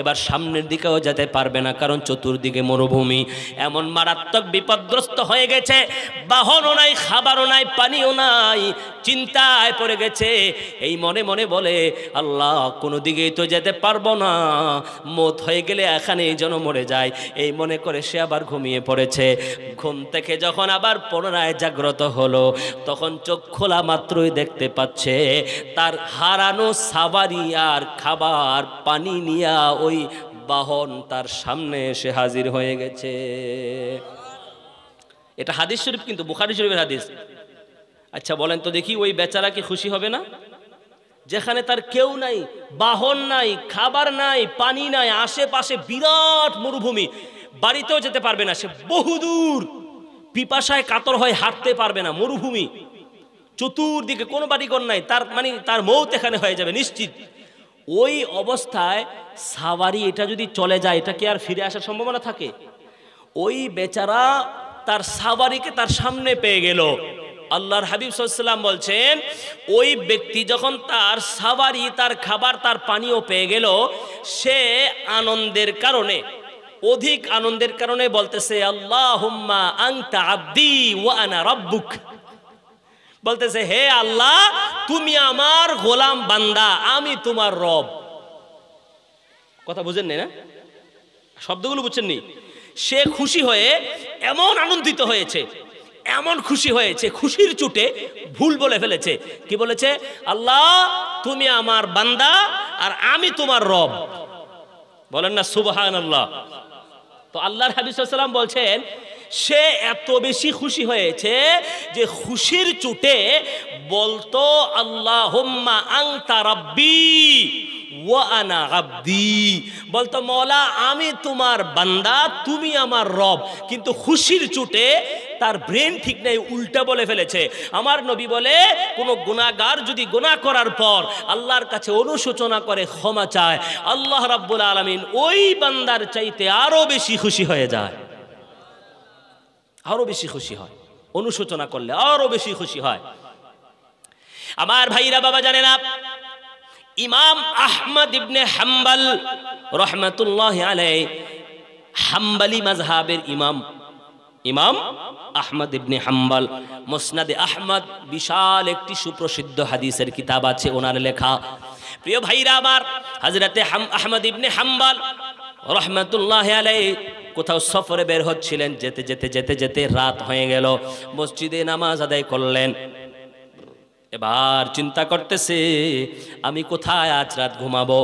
এবার সামনের দিকেও যেতে পারবে না কারণ চতুর্দিকে মরুভূমি এমন মারাত্মক বিপদগ্রস্ত হয়ে গেছে বাহনও নাই খাবারও নাই পানিও নাই চিন্তায় পড়ে গেছে এই মনে মনে বলে আল্লাহ কোনো দিকেই তো যেতে পারবো না মত হয়ে গেলে এখানেই যেন মরে যায় এই মনে করে সে আবার ঘুমিয়ে পড়েছে ঘুম থেকে যখন আবার পুনরায় জাগ্রত হলো তখন চোখ খোলা মাত্রই দেখতে পাচ্ছে তার হারানো সাবারি আর খাবার পানি নিয়া ওই বাহন তার সামনে এসে হাজির হয়ে গেছে এটা হাদিস শরীফ কিন্তু বুখারি শরীফের হাদিস আচ্ছা বলেন তো দেখি ওই বেচারা কি খুশি হবে না যেখানে তার কেউ নাই বাহন নাই খাবার নাই পানি নাই আশেপাশে বিরাট মরুভূমি বাড়িতেও যেতে পারবে না সে বহুদূর পিপাসায় কাতর হয় হাঁটতে পারবে না মরুভূমি চতুর্দিকে কোনো বাড়িঘর নাই তার মানে তার মৌত এখানে হয়ে যাবে নিশ্চিত ওই অবস্থায় সাওয়ারি এটা যদি চলে যায় এটা কি আর ফিরে আসার সম্ভাবনা থাকে ওই বেচারা তার সাওয়ারিকে তার সামনে পেয়ে গেল আল্লাহর হাবিব সাল্লাম বলছেন ওই ব্যক্তি যখন তার সাওয়ারি তার খাবার তার পানীয় পেয়ে গেল সে আনন্দের কারণে অধিক আনন্দের কারণে বলতেছে আল্লাহ আব্দি বলতেছে হে আল্লাহ তুমি আমার গোলাম বান্দা আমি তোমার রব কথা বুঝেন না শব্দগুলো বুঝছেননি সে খুশি হয়ে এমন আনন্দিত হয়েছে এমন খুশি হয়েছে খুশির চুটে ভুল বলে ফেলেছে কি বলেছে আল্লাহ তুমি আমার বান্দা আর আমি তোমার রব বলেন না সুবাহ আল্লাহ তো আল্লাহর হাবিসাল্লাম বলছেন সে এত বেশি খুশি হয়েছে যে খুশির চুটে বলতো আল্লাহ আং তারাব্বি ও আনা আব্দি বলতো মৌলা আমি তোমার বান্দা তুমি আমার রব কিন্তু খুশির চুটে তার ব্রেন ঠিক নেই উল্টা বলে ফেলেছে আমার নবী বলে কোনো গুণাগার যদি গুণা করার পর আল্লাহর কাছে অনুশোচনা করে ক্ষমা চায় আল্লাহ রাব্বুল আলমিন ওই বান্দার চাইতে আরও বেশি খুশি হয়ে যায় আরো বেশি খুশি হয় অনুশোচনা করলে আরো বেশি খুশি হয় আমার ভাইরা বাবা জানে না ইমাম আহমদ ইবনে হাম্বাল রহমাতুল্লাহ আলাই হাম্বালি মাজহাবের ইমাম ইমাম আহমদ ইবনে হাম্বাল মোসনাদে আহমদ বিশাল একটি সুপ্রসিদ্ধ হাদিসের কিতাব আছে ওনার লেখা প্রিয় ভাইরা আমার হাজরাতে আহমদ ইবনে হাম্বাল রহমাতুল্লাহ আলাই কোথাও সফরে বের হচ্ছিলেন যেতে যেতে যেতে যেতে রাত হয়ে গেল মসজিদে নামাজ আদায় করলেন এবার চিন্তা করতেছে আমি কোথায় আজ রাত ঘুমাবো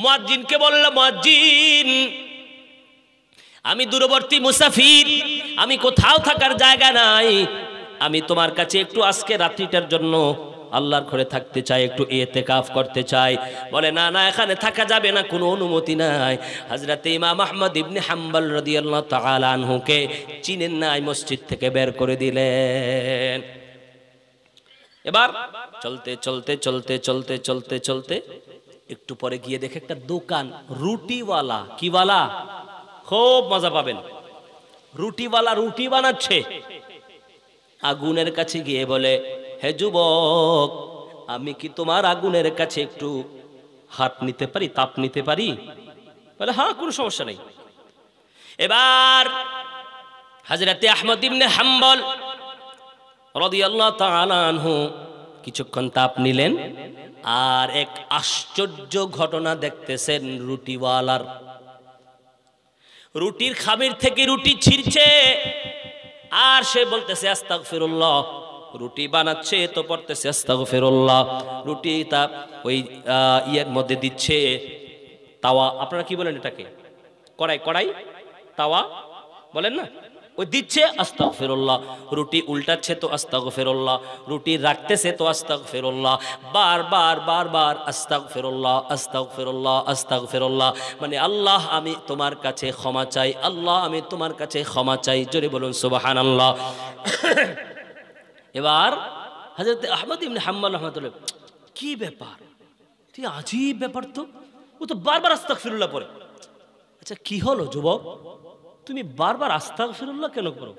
মুয়াজ্জিনকে বলল মুয়াজ্জিন আমি দূরবর্তী মুসাফির আমি কোথাও থাকার জায়গা নাই আমি তোমার কাছে একটু আজকে রাত্রিটার জন্য আল্লাহর ঘরে থাকতে চায় একটু এতে কাফ করতে চায় বলে না না এখানে থাকা যাবে না কোনো অনুমতি নাই হাজরাতে ইমাম আহমদ ইবনে হাম্বাল রদি আল্লাহ তালানহুকে চিনেন নাই মসজিদ থেকে বের করে দিলেন এবার চলতে চলতে চলতে চলতে চলতে চলতে একটু পরে গিয়ে দেখে একটা দোকান রুটিওয়ালা কিওয়ালা খুব মজা পাবেন রুটিওয়ালা রুটি বানাচ্ছে আগুনের কাছে গিয়ে বলে হে যুবক আমি কি তোমার আগুনের কাছে একটু হাত নিতে পারি তাপ নিতে পারি বলে হ্যাঁ কোনো সমস্যা নেই এবার হাজরাতে আহমদ ইবনে হাম্বল রদিয়াল্লাহ কিছুক্ষণ তাপ নিলেন আর এক আশ্চর্য ঘটনা দেখতেছেন রুটিওয়ালার রুটির খামির থেকে রুটি ছিঁড়ছে আর সে বলতেছে আস্তাক ফিরুল্লাহ রুটি বানাচ্ছে তো পড়তেছে আস্তাগফিরুল্লাহ রুটি তা ওই ইয়ের মধ্যে দিচ্ছে তাওয়া আপনারা কি বলেন এটাকে কড়াই কড়াই তাওয়া বলেন না ওই দিচ্ছে আস্তাক ফেরোল্লা রুটি উল্টাচ্ছে তো আস্তাক ফেরোল্লা রুটি রাখতেছে তো বার বার বারবার বারবার আস্তাক ফেরোল্লা আস্তাক ফেরোল্লা আস্তাক ফেরোল্লা মানে আল্লাহ আমি তোমার কাছে ক্ষমা চাই আল্লাহ আমি তোমার কাছে ক্ষমা চাই জোরে বলুন সুবাহান আল্লাহ এবার হাজরত আহমদ ইমনি হাম্মাল রহমতুল্লাহ কি ব্যাপার তুই আজীব ব্যাপার তো ও তো বারবার আস্তাক ফিরুল্লাহ পরে আচ্ছা কি হলো যুবক তুমি বারবার আস্তাক ফিরুল্লাহ কেন করো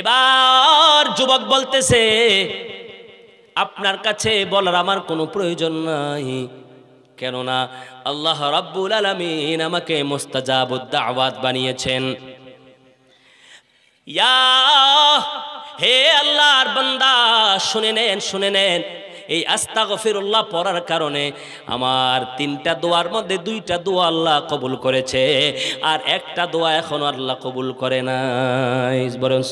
এবার যুবক বলতেছে আপনার কাছে বলার আমার কোনো প্রয়োজন নাই কেননা আল্লাহ রাব্বুল আলমিন আমাকে মোস্তাজাবুদ্দ আওয়াজ বানিয়েছেন ইয়া হে আল্লাহর বন্দা শুনে নেন শুনে নেন এই আস্তা গফিরুল্লাহ পড়ার কারণে আমার তিনটা দোয়ার মধ্যে দুইটা দোয়া আল্লাহ কবুল করেছে আর একটা দোয়া এখন আল্লাহ কবুল করে না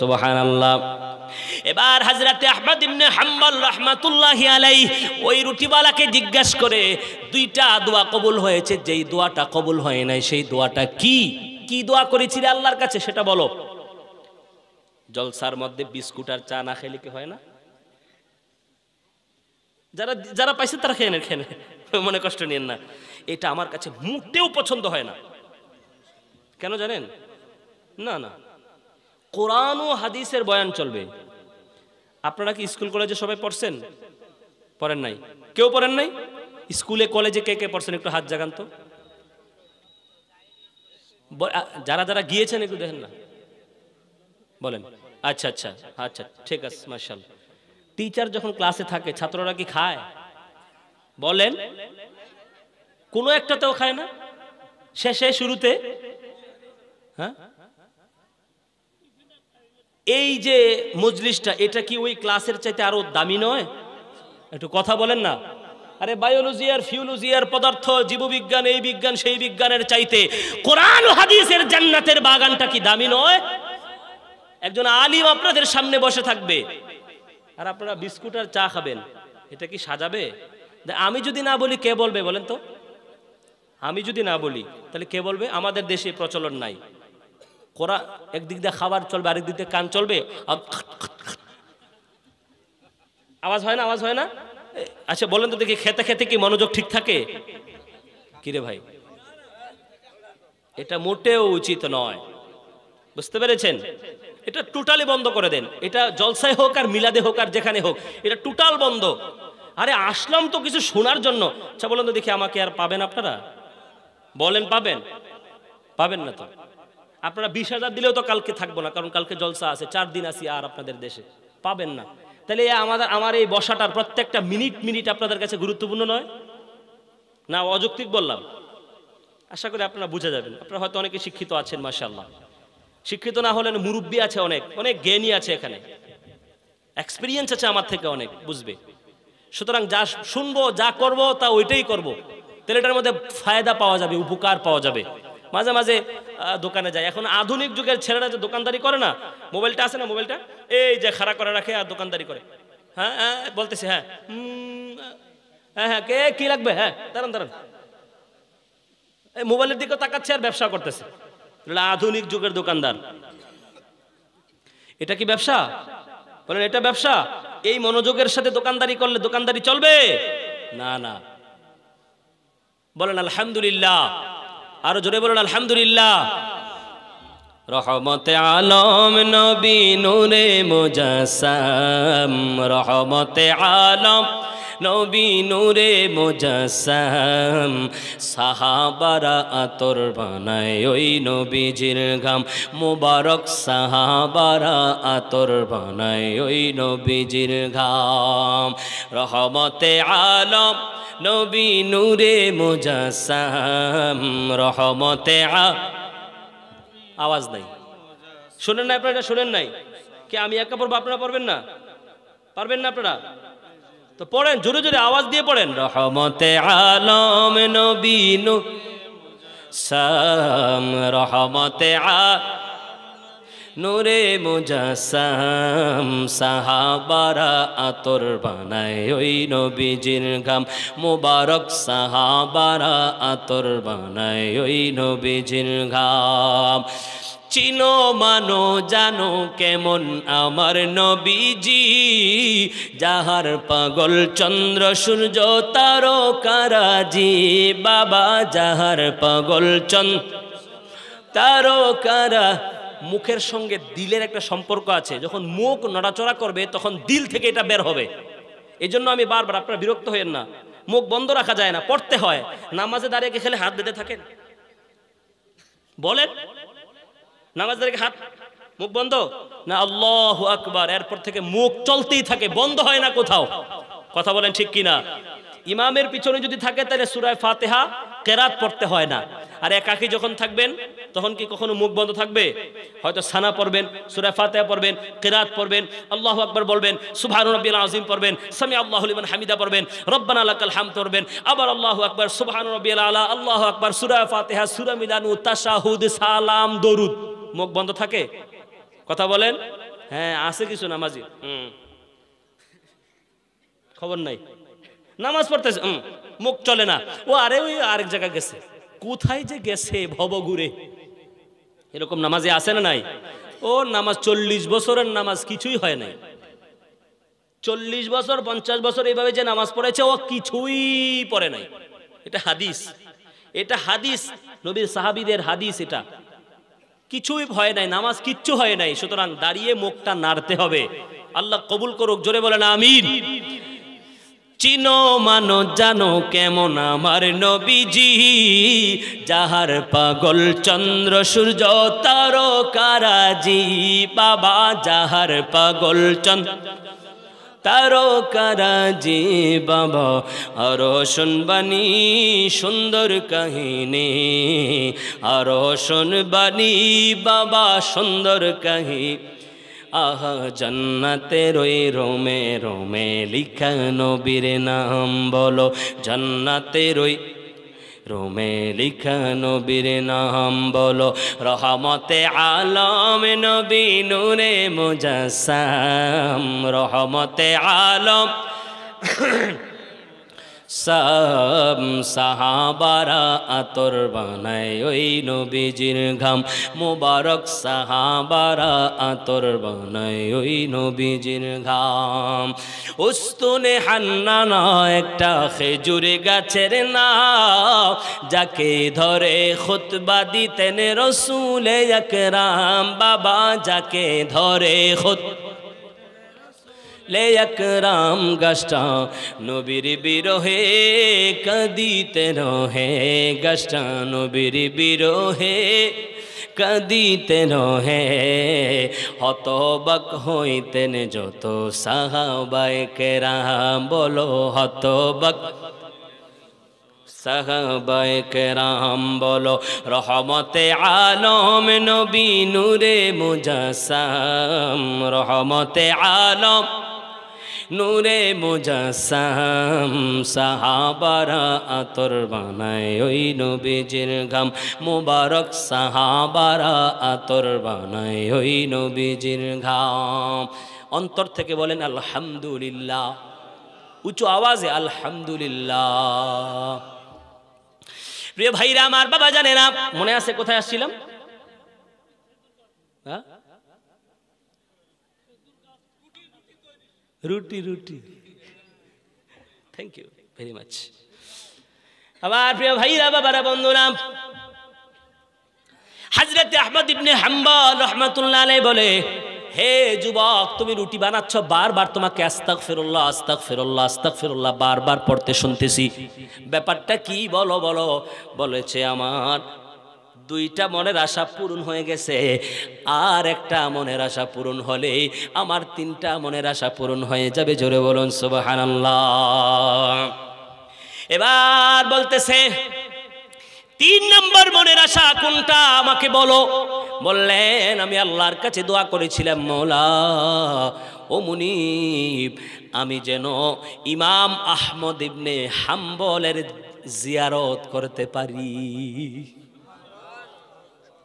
সুবাহান আল্লাহ এবার হাজরাতে আহমদ ইমনে হাম্বাল রহমাতুল্লাহ আলাই ওই রুটিওয়ালাকে জিজ্ঞাসা করে দুইটা দোয়া কবুল হয়েছে যেই দোয়াটা কবুল হয় নাই সেই দোয়াটা কি কি দোয়া করেছিলে আল্লাহর কাছে সেটা বলো জলসার মধ্যে বিস্কুট আর চা না খেলে কি হয় না যারা যারা পাইছে তারা খেয়ে নেন খেয়ে মনে কষ্ট নেন না এটা আমার কাছে মুখতেও পছন্দ হয় না কেন জানেন না না কোরআন ও হাদিসের বয়ান চলবে আপনারা কি স্কুল কলেজে সবাই পড়ছেন পড়েন নাই কেউ পড়েন নাই স্কুলে কলেজে কে কে পড়ছেন একটু হাত জাগান তো যারা যারা গিয়েছেন একটু দেখেন না বলেন আচ্ছা আচ্ছা আচ্ছা ঠিক আছে মার্শাল টিচার যখন ক্লাসে থাকে ছাত্ররা কি খায় বলেন কোনো একটাতেও খায় না শেষে শুরুতে হ্যাঁ এই যে মজলিসটা এটা কি ওই ক্লাসের চাইতে আরো দামি নয় একটু কথা বলেন না আরে বায়োলজি আর ফিউলজি আর পদার্থ জীববিজ্ঞান এই বিজ্ঞান সেই বিজ্ঞানের চাইতে কোরআন হাদিসের জান্নাতের বাগানটা কি দামি নয় একজন আলিম আপনাদের সামনে বসে থাকবে আর আপনারা বিস্কুট আর চা খাবেন এটা কি সাজাবে আমি যদি না বলি কে বলবে বলেন তো আমি যদি না বলি তাহলে কে বলবে আমাদের দেশে প্রচলন নাই কোরা একদিক দিয়ে খাবার চলবে আরেক দিক দিয়ে কান চলবে আওয়াজ হয় না আওয়াজ হয় না আচ্ছা বলেন তো দেখি খেতে খেতে কি মনোযোগ ঠিক থাকে কিরে ভাই এটা মোটেও উচিত নয় বুঝতে পেরেছেন এটা টোটালি বন্ধ করে দেন এটা জলসায় হোক আর মিলাদে হোক আর যেখানে হোক এটা টোটাল বন্ধ আরে আসলাম তো কিছু শোনার জন্য আচ্ছা বলেন তো দেখি আমাকে আর পাবেন আপনারা বলেন পাবেন পাবেন না তো আপনারা বিশ হাজার দিলেও তো কালকে থাকবো না কারণ কালকে জলসা আছে চার দিন আছি আর আপনাদের দেশে পাবেন না তাহলে আমাদের আমার এই বসাটার প্রত্যেকটা মিনিট মিনিট আপনাদের কাছে গুরুত্বপূর্ণ নয় না অযৌক্তিক বললাম আশা করি আপনারা বুঝে যাবেন আপনারা হয়তো অনেকে শিক্ষিত আছেন মাসা শিক্ষিত না হলেন মুরব্বী আছে অনেক অনেক জ্ঞানী আছে এখানে এক্সপিরিয়েন্স আছে আমার থেকে অনেক বুঝবে সুতরাং যা শুনবো যা করব তা ওইটাই করব। তাহলে এটার মধ্যে ফায়দা পাওয়া যাবে উপকার পাওয়া যাবে মাঝে মাঝে দোকানে যায় এখন আধুনিক যুগের ছেলেরা যে দোকানদারি করে না মোবাইলটা আছে না মোবাইলটা এই যে খাড়া করে রাখে আর দোকানদারি করে হ্যাঁ হ্যাঁ বলতেছে হ্যাঁ হ্যাঁ হ্যাঁ কে কী লাগবে হ্যাঁ দাঁড়ান দাঁড়ান এই মোবাইলের দিকে তাকাচ্ছে আর ব্যবসা করতেছে আধুনিক যুগের দোকানদার এটা কি ব্যবসা বলেন এটা ব্যবসা এই মনোযোগের সাথে দোকানদারি করলে দোকানদারি চলবে না না বলেন আলহামদুলিল্লাহ আরো জোরে বলেন আলহামদুলিল্লাহ রহমতে আলম নবী নূরে মোজাসাম রহমতে আলম নবী নূরে মোজাসাম সাহাবারা আতর বানায় ওই নবীজির গাম মোবারক সাহাবারা আতর বানায় ওই নবীজির গাম রহমতে আলম নবী নূরে মোজাসাম রহমতে আ আওয়াজ নাই শোনেন না আপনারা শোনেন নাই কে আমি একা পড়বো আপনারা পারবেন না পারবেন না আপনারা তো পড়েন জোরে জোরে আওয়াজ দিয়ে পড়েন রহমতে আলম নবীন সাম রহমতে আ নূরে মুজাসাম সাহাবারা আতর বানায় ওই নবীজির গাম মুবারক সাহাবারা আতর বানায় ওই নবীজির গাম চিনো মানো জানো কেমন আমার নবীজি যাহার পাগল চন্দ্র সূর্য তারো কারাজি বাবা যাহার পাগল চন্দ্র তারো কারা মুখের সঙ্গে দিলের একটা সম্পর্ক আছে যখন মুখ নড়াচড়া করবে তখন দিল থেকে এটা বের হবে এই জন্য আমি বারবার আপনারা বিরক্ত হইেন না মুখ বন্ধ রাখা যায় না পড়তে হয় নামাজে দাঁড়িয়ে খেলে হাত বেঁধে থাকেন বলেন নামাজ দাঁড়িয়ে হাত মুখ বন্ধ না আল্লাহ আকবার এরপর থেকে মুখ চলতেই থাকে বন্ধ হয় না কোথাও কথা বলেন ঠিক কিনা ইমামের পিছনে যদি থাকে তাহলে সুরায় ফাতেহা কেরাত পড়তে হয় না আর একাকি যখন থাকবেন তখন কি কখনো মুখ বন্ধ থাকবে হয়তো সানা পড়বেন সুরায় ফাতেহা পড়বেন কেরাত পড়বেন আল্লাহ আকবর বলবেন সুভান রব্বিল আজিম পড়বেন সামি আল্লাহ লিমান হামিদা পড়বেন রব্বান আলাকাল হাম পড়বেন আবার আল্লাহ আকবর সুভান রবিআ আলা আল্লাহ আকবর সুরায় ফাতেহা সুরা তাসাহুদ সালাম দরুদ মুখ বন্ধ থাকে কথা বলেন হ্যাঁ আছে কিছু নামাজি হুম খবর নাই নামাজ পড়তেছে মুখ চলে না ও আরে ওই আরেক জায়গায় গেছে কোথায় যে গেছে ভব ঘুরে এরকম নামাজে আসে না নাই ও নামাজ চল্লিশ বছরের নামাজ কিছুই হয় নাই চল্লিশ বছর পঞ্চাশ বছর এইভাবে যে নামাজ পড়েছে ও কিছুই পড়ে নাই এটা হাদিস এটা হাদিস নবীর সাহাবিদের হাদিস এটা কিছুই ভয় নাই নামাজ কিচ্ছু হয় নাই সুতরাং দাঁড়িয়ে মুখটা নাড়তে হবে আল্লাহ কবুল করুক জোরে বলেন আমির চিনো মানো জানো কেমন আমার নবীজি যাহার পাগল চন্দ্র সূর্য তারকারাজি বাবা যাহার পাগল চন্দ্র তারও কারাজি বাবা আরো শুনবাণী সুন্দর কাহিনী আরো শুনবাণী বাবা সুন্দর কাহিনী আহা জন্নাতের রই রোমে রোমে লিখা নবীর নাম বলো জন্নাতের রই রোমে লিখা নবীর নাম বলো রহমতে আলম নবী নূরে মুজাসাম রহমতে আলম সব সাহাবারা আতর বানায় ওই নবীজির ঘাম মোবারক সাহাবারা আতর বানায় ওই নবীজির ঘাম উস্তুনে হান্নানা একটা খেজুরে গাছের না যাকে ধরে খুতবা দিতেন রসুলে একরাম বাবা যাকে ধরে খুতবা লেয়াক রাম গাছটা নবীর বিরহে কাঁদিতে রহে গাছটা নবীর বিরহে কাঁদিতে রহে হতবাক হইতেন যত সাহাবায় কেরাম বলো হতবাক সাহাবায়ে কেরাম বলো রহমতে আলম নবী নূরে মুজাসাম রহমতে আলম নূরে মুজাসাম সাহাবারা আতর বানায় ওই নবীজির গাম মুবারক সাহাবারা আতর বানায় ওই নবীজির ঘাম অন্তর থেকে বলেন আলহামদুলিল্লাহ উঁচু আওয়াজে আলহামদুলিল্লাহ প্রিয় ভাইরা আমার বাবা জানে না মনে আছে কোথায় আসছিলাম হ্যাঁ রুটি রুটি থ্যাংক ইউ ভেরি মাচ আবার প্রিয় ভাইরা বাবারা বন্ধুরা হাজরত আহমদ ইবনে হাম্বল রহমতুল্লাহ বলে হে যুবক তুমি রুটি বানাচ্ছ বারবার তোমাকে আস্তাক ফেরুল্লাহ আস্তাক ফেরুল্লাহ আস্তাক ফেরুল্লাহ বারবার পড়তে শুনতেছি ব্যাপারটা কি বলো বলো বলেছে আমার দুইটা মনের আশা পূরণ হয়ে গেছে আর একটা মনের আশা পূরণ হলে আমার তিনটা মনের আশা পূরণ হয়ে যাবে জোরে বলুন সুবহানাল্লাহ এবার বলতেছে তিন নম্বর মনের আশা কোনটা আমাকে বলো বললেন আমি আল্লাহর কাছে দোয়া করেছিলাম মৌলা ও মুনিব আমি যেন ইমাম আহমদ ইবনে হাম্বলের জিয়ারত করতে পারি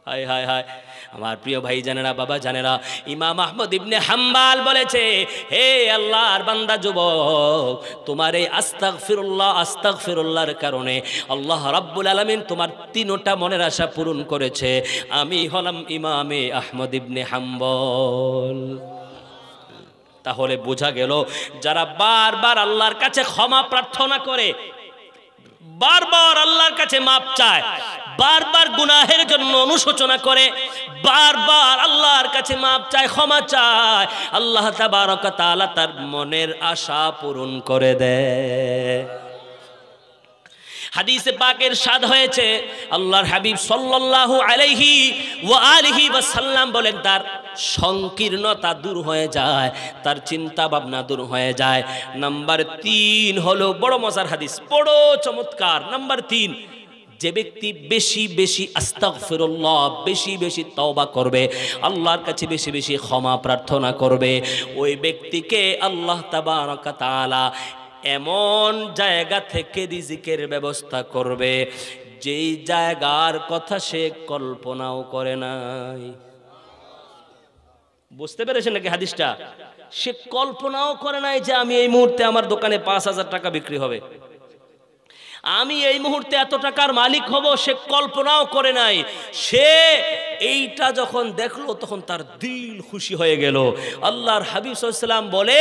হায় হায় হায় আমার প্রিয় ভাই জানে না বাবা জানেরা ইমাম আহমদ ইবনে হাম্বাল বলেছে হে আল্লাহর বান্দা যুবক তোমার এই আস্তাক ফিরুল্লাহ আস্তাক ফিরুল্লাহর কারণে আল্লাহ রাব্বুল আলমিন তোমার তিনোটা মনের আশা পূরণ করেছে আমি হলাম ইমামে আহমদ ইবনে হাম্বল তাহলে বোঝা গেল যারা বারবার আল্লাহর কাছে ক্ষমা প্রার্থনা করে বারবার আল্লাহর কাছে মাপ চায় বারবার গুনাহের জন্য অনুশোচনা করে বারবার আল্লাহর কাছে মাপ চায় ক্ষমা চায় আল্লাহ তাবারক তাআলা তার মনের আশা পূরণ করে দেয় হাদিসে পাকের স্বাদ হয়েছে আল্লাহর হাবিব সাল্লাল্লাহু আলাইহি ওয়া আলিহি ওয়া সাল্লাম বলেন তার সংকীর্ণতা দূর হয়ে যায় তার চিন্তা ভাবনা দূর হয়ে যায় নাম্বার তিন হলো বড় মজার হাদিস বড় চমৎকার নাম্বার তিন যে ব্যক্তি বেশি বেশি আস্তাগফিরুল্লাহ বেশি বেশি তওবা করবে আল্লাহর কাছে বেশি বেশি ক্ষমা প্রার্থনা করবে ওই ব্যক্তিকে আল্লাহ তাবারকাতালা এমন জায়গা থেকে রিজিকের ব্যবস্থা করবে যেই জায়গার কথা সে কল্পনাও করে নাই বুঝতে পেরেছেন নাকি হাদিসটা সে কল্পনাও করে নাই যে আমি এই মুহূর্তে আমার দোকানে পাঁচ হাজার টাকা বিক্রি হবে আমি এই মুহূর্তে এত টাকার মালিক হব সে কল্পনাও করে নাই সে এইটা যখন দেখলো তখন তার দিল খুশি হয়ে গেল আল্লাহর হাবিব সাল্লাম বলে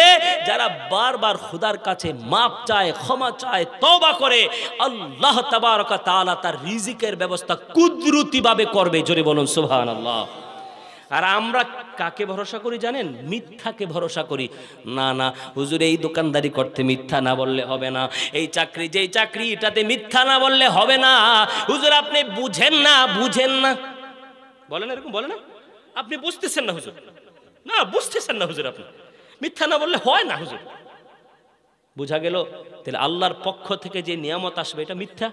যারা বারবার খুদার কাছে মাপ চায় ক্ষমা চায় তবা করে আল্লাহ তাবারকা তালা তার রিজিকের ব্যবস্থা কুদরতিভাবে করবে জরিবন সুহান আল্লাহ আর আমরা কাকে ভরসা করি জানেন মিথ্যাকে ভরসা করি না না হুজুর এই দোকানদারি করতে মিথ্যা না বললে হবে না এই চাকরি যেই চাকরি এটাতে মিথ্যা না বললে হবে না হুজুর আপনি বুঝেন না বুঝেন না বলেন এরকম বলে না আপনি বুঝতেছেন না হুজুর না বুঝতেছেন না হুজুর আপনি মিথ্যা না বললে হয় না হুজুর বোঝা গেল তাহলে আল্লাহর পক্ষ থেকে যে নিয়ামত আসবে এটা মিথ্যা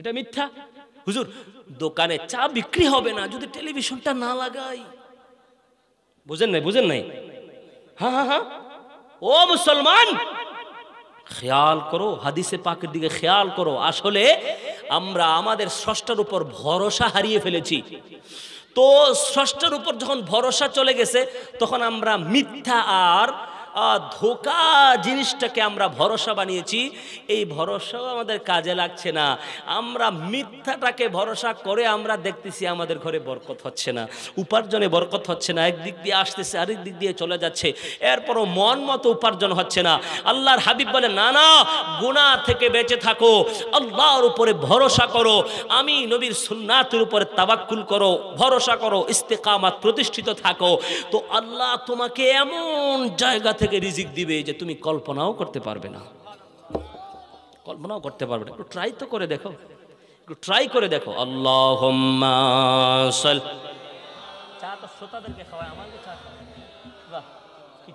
এটা মিথ্যা হুজুর দোকানে চা বিক্রি হবে না যদি টেলিভিশনটা না লাগাই বুঝেন নাই বুঝেন নাই হ্যাঁ হ্যাঁ হ্যাঁ ও মুসলমান খেয়াল করো হাদিসে পাকের দিকে খেয়াল করো আসলে আমরা আমাদের স্রষ্টার উপর ভরসা হারিয়ে ফেলেছি তো স্রষ্টার উপর যখন ভরসা চলে গেছে তখন আমরা মিথ্যা আর ধোকা জিনিসটাকে আমরা ভরসা বানিয়েছি এই ভরসাও আমাদের কাজে লাগছে না আমরা মিথ্যাটাকে ভরসা করে আমরা দেখতেছি আমাদের ঘরে বরকত হচ্ছে না উপার্জনে বরকত হচ্ছে না একদিক দিয়ে আসতেছে আরেক দিক দিয়ে চলে যাচ্ছে এরপরও মন মতো উপার্জন হচ্ছে না আল্লাহর হাবিব বলে না না গুণা থেকে বেঁচে থাকো আল্লাহর উপরে ভরসা করো আমি নবীর সুন্নাতের উপরে তাবাক্কুল করো ভরসা করো ইস্তেকামাত প্রতিষ্ঠিত থাকো তো আল্লাহ তোমাকে এমন জায়গাতে থেকে রিজিক দিবে যে তুমি কল্পনাও করতে পারবে না কল্পনাও করতে পারবে না একটু ট্রাই তো করে দেখো একটু ট্রাই করে দেখো আল্লাহ চা তো শ্রোতাদেরকে খাওয়ায় আমাকে কি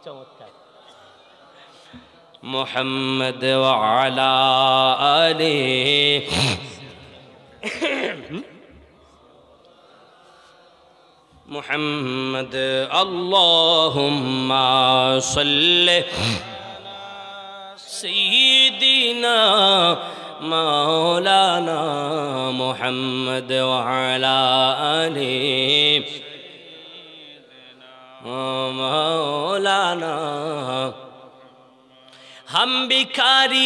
চমৎকার محمد اللهم صل سيدنا مولانا محمد وعلى آله مولانا هم بكاري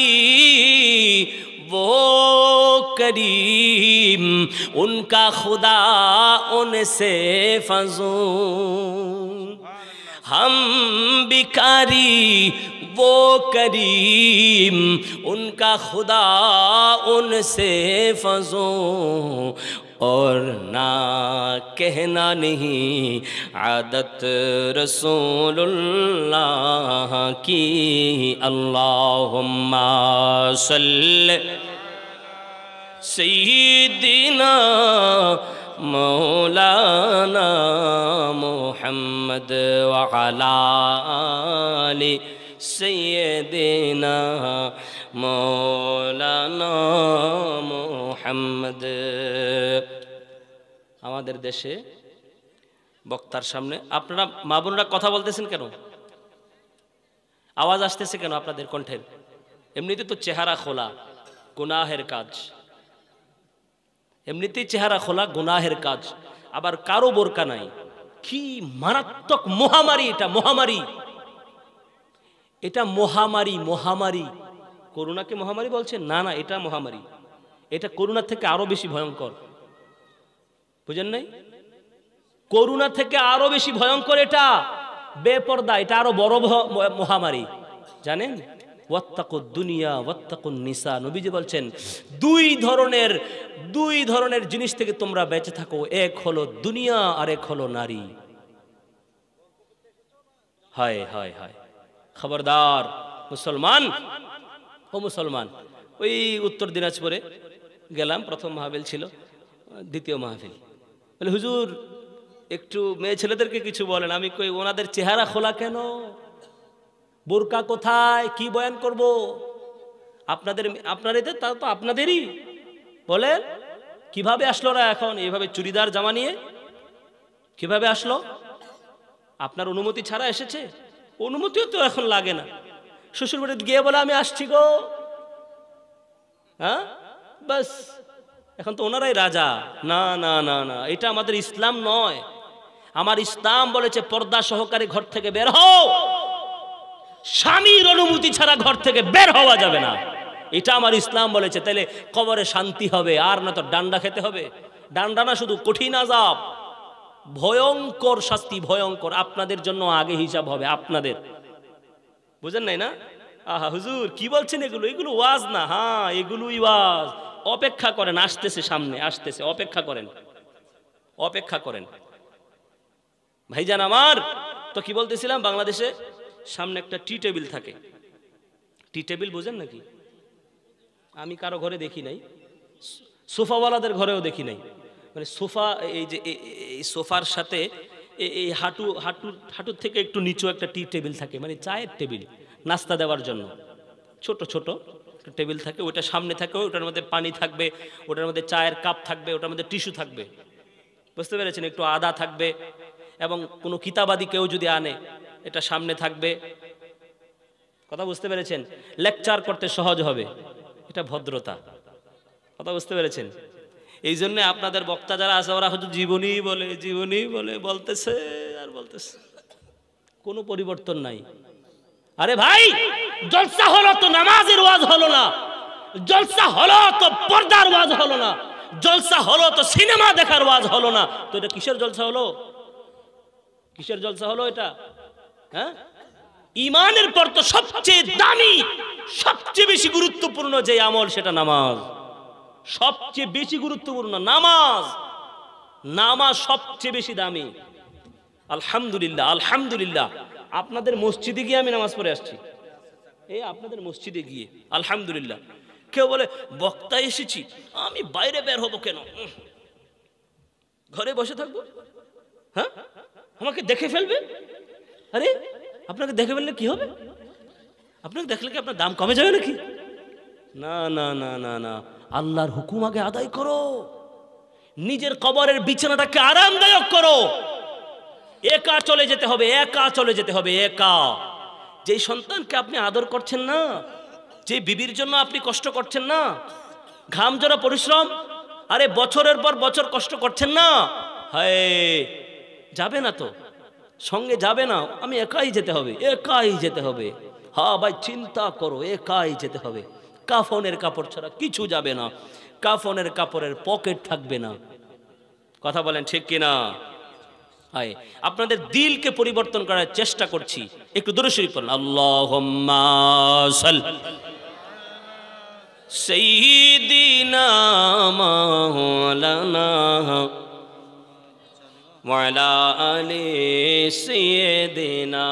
وہ کریم ان کا خدا ان سے فضوں ہم بیکاری وہ کریم ان کا خدا ان سے فضوں اور نہ کہنا نہیں عادت رسول اللہ کی اللہم سیدنا مولانا محمد وعلا آل سیدنا دینا মোহাম্মদ আমাদের দেশে বক্তার সামনে আপনারা মা বোনরা কথা বলতেছেন কেন আওয়াজ আসতেছে কেন আপনাদের কণ্ঠের এমনিতে তো চেহারা খোলা গুনাহের কাজ এমনিতেই চেহারা খোলা গুনাহের কাজ আবার কারো বোরকা নাই কি মারাত্মক মহামারী এটা মহামারী এটা মহামারী মহামারী করোনাকে মহামারী বলছে না না এটা মহামারী এটা করোনার থেকে আরও বেশি ভয়ঙ্কর বুঝেন নাই করোনা থেকে আরও বেশি ভয়ঙ্কর এটা বেপর্দা এটা আরো বড় মহামারী জানেন ওয়াত্তাকুদ দুনিয়া ওয়াত্তাকুন নিসা নবীজি বলছেন দুই ধরনের দুই ধরনের জিনিস থেকে তোমরা বেঁচে থাকো এক হলো দুনিয়া আর এক হলো নারী হায় হায় হায় খবরদার মুসলমান ও মুসলমান ওই উত্তর দিনাজপুরে গেলাম প্রথম মাহফিল ছিল দ্বিতীয় মাহফিল বলে হুজুর একটু মেয়ে ছেলেদেরকে কিছু বলেন আমি কই ওনাদের চেহারা খোলা কেন বোরকা কোথায় কি বয়ান করব আপনাদের আপনার এদের তা তো আপনাদেরই বলেন কিভাবে আসলো না এখন এভাবে চুড়িদার জামা নিয়ে কিভাবে আসলো আপনার অনুমতি ছাড়া এসেছে অনুমতিও তো এখন লাগে না শ্বশুর বাড়ি গিয়ে বলে আমি আসছি গো হ্যাঁ বাস এখন তো ওনারাই রাজা না না না না এটা আমাদের ইসলাম নয় আমার ইসলাম বলেছে পর্দা সহকারে ঘর থেকে বের হও স্বামীর অনুমতি ছাড়া ঘর থেকে বের হওয়া যাবে না এটা আমার ইসলাম বলেছে তাহলে কবরে শান্তি হবে আর না তো ডান্ডা খেতে হবে ডান্ডা না শুধু কঠিন আজাব ভয়ঙ্কর শাস্তি ভয়ঙ্কর আপনাদের জন্য আগে হিসাব হবে আপনাদের বুঝেন নাই না আহা হুজুর কি বলছেন এগুলো এগুলো ওয়াজ না হ্যাঁ এগুলোই ওয়াজ অপেক্ষা করেন আসতেছে সামনে আসতেছে অপেক্ষা করেন অপেক্ষা করেন ভাইজান আমার তো কি বলতেছিলাম বাংলাদেশে সামনে একটা টি টেবিল থাকে টি টেবিল বোঝেন নাকি আমি কারো ঘরে দেখি নাই সোফাওয়ালাদের ঘরেও দেখি নাই মানে সোফা এই যে এই সোফার সাথে এই হাঁটু হাঁটুর হাঁটুর থেকে একটু নিচু একটা টি টেবিল থাকে মানে চায়ের টেবিল নাস্তা দেওয়ার জন্য ছোট ছোট টেবিল থাকে ওটা সামনে থাকে ওটার মধ্যে পানি থাকবে ওটার মধ্যে চায়ের কাপ থাকবে ওটার মধ্যে টিস্যু থাকবে বুঝতে পেরেছেন একটু আদা থাকবে এবং কোনো কিতাবাদি কেউ যদি আনে এটা সামনে থাকবে কথা বুঝতে পেরেছেন লেকচার করতে সহজ হবে এটা ভদ্রতা কথা বুঝতে পেরেছেন এই জন্যে আপনাদের বক্তা যারা আছে ওরা হয়তো জীবনই বলে জীবনই বলে বলতেছে আর বলতেছে কোনো পরিবর্তন নাই আরে ভাই জলসা হলো তো নামাজের ওয়াজ হলো না জলসা হলো তো পর্দার ওয়াজ হলো না জলসা হলো তো সিনেমা দেখার ওয়াজ হলো না তো এটা কিসের জলসা হলো কিসের জলসা হলো এটা হ্যাঁ ইমানের পর তো সবচেয়ে দামি সবচেয়ে বেশি গুরুত্বপূর্ণ যে আমল সেটা নামাজ সবচেয়ে বেশি গুরুত্বপূর্ণ নামাজ নামাজ সবচেয়ে বেশি দামি আলহামদুলিল্লাহ আলহামদুলিল্লাহ আপনাদের মসজিদে গিয়ে আমি নামাজ পড়ে আসছি এই আপনাদের মসজিদে গিয়ে আলহামদুলিল্লাহ কেউ বলে বক্তা এসেছি আমি বাইরে বের হবো কেন ঘরে বসে থাকবো হ্যাঁ আমাকে দেখে ফেলবে আরে আপনাকে দেখে ফেললে কি হবে আপনাকে দেখলে কি আপনার দাম কমে যাবে নাকি না না না না না আল্লাহর হুকুম আগে আদায় করো নিজের কবরের বিছানাটাকে আরামদায়ক করো একা চলে যেতে হবে একা চলে যেতে হবে একা যেই সন্তানকে আপনি আদর করছেন না যে বিবির জন্য আপনি কষ্ট করছেন না ঘাম জোড়া পরিশ্রম আরে বছরের পর বছর কষ্ট করছেন না যাবে না তো সঙ্গে যাবে না আমি একাই যেতে হবে একাই যেতে হবে হা হ্যাঁ ভাই চিন্তা করো একাই যেতে হবে কাফনের কাপড় ছাড়া কিছু যাবে না কাফনের কাপড়ের পকেট থাকবে না কথা বলেন ঠিক কিনা হয় আপনাদের দিলকে পরিবর্তন করার চেষ্টা করছি একটু দূরে শরীফ পড়ুন আল্লাহ سيدنا مولانا وعلى آل سيدنا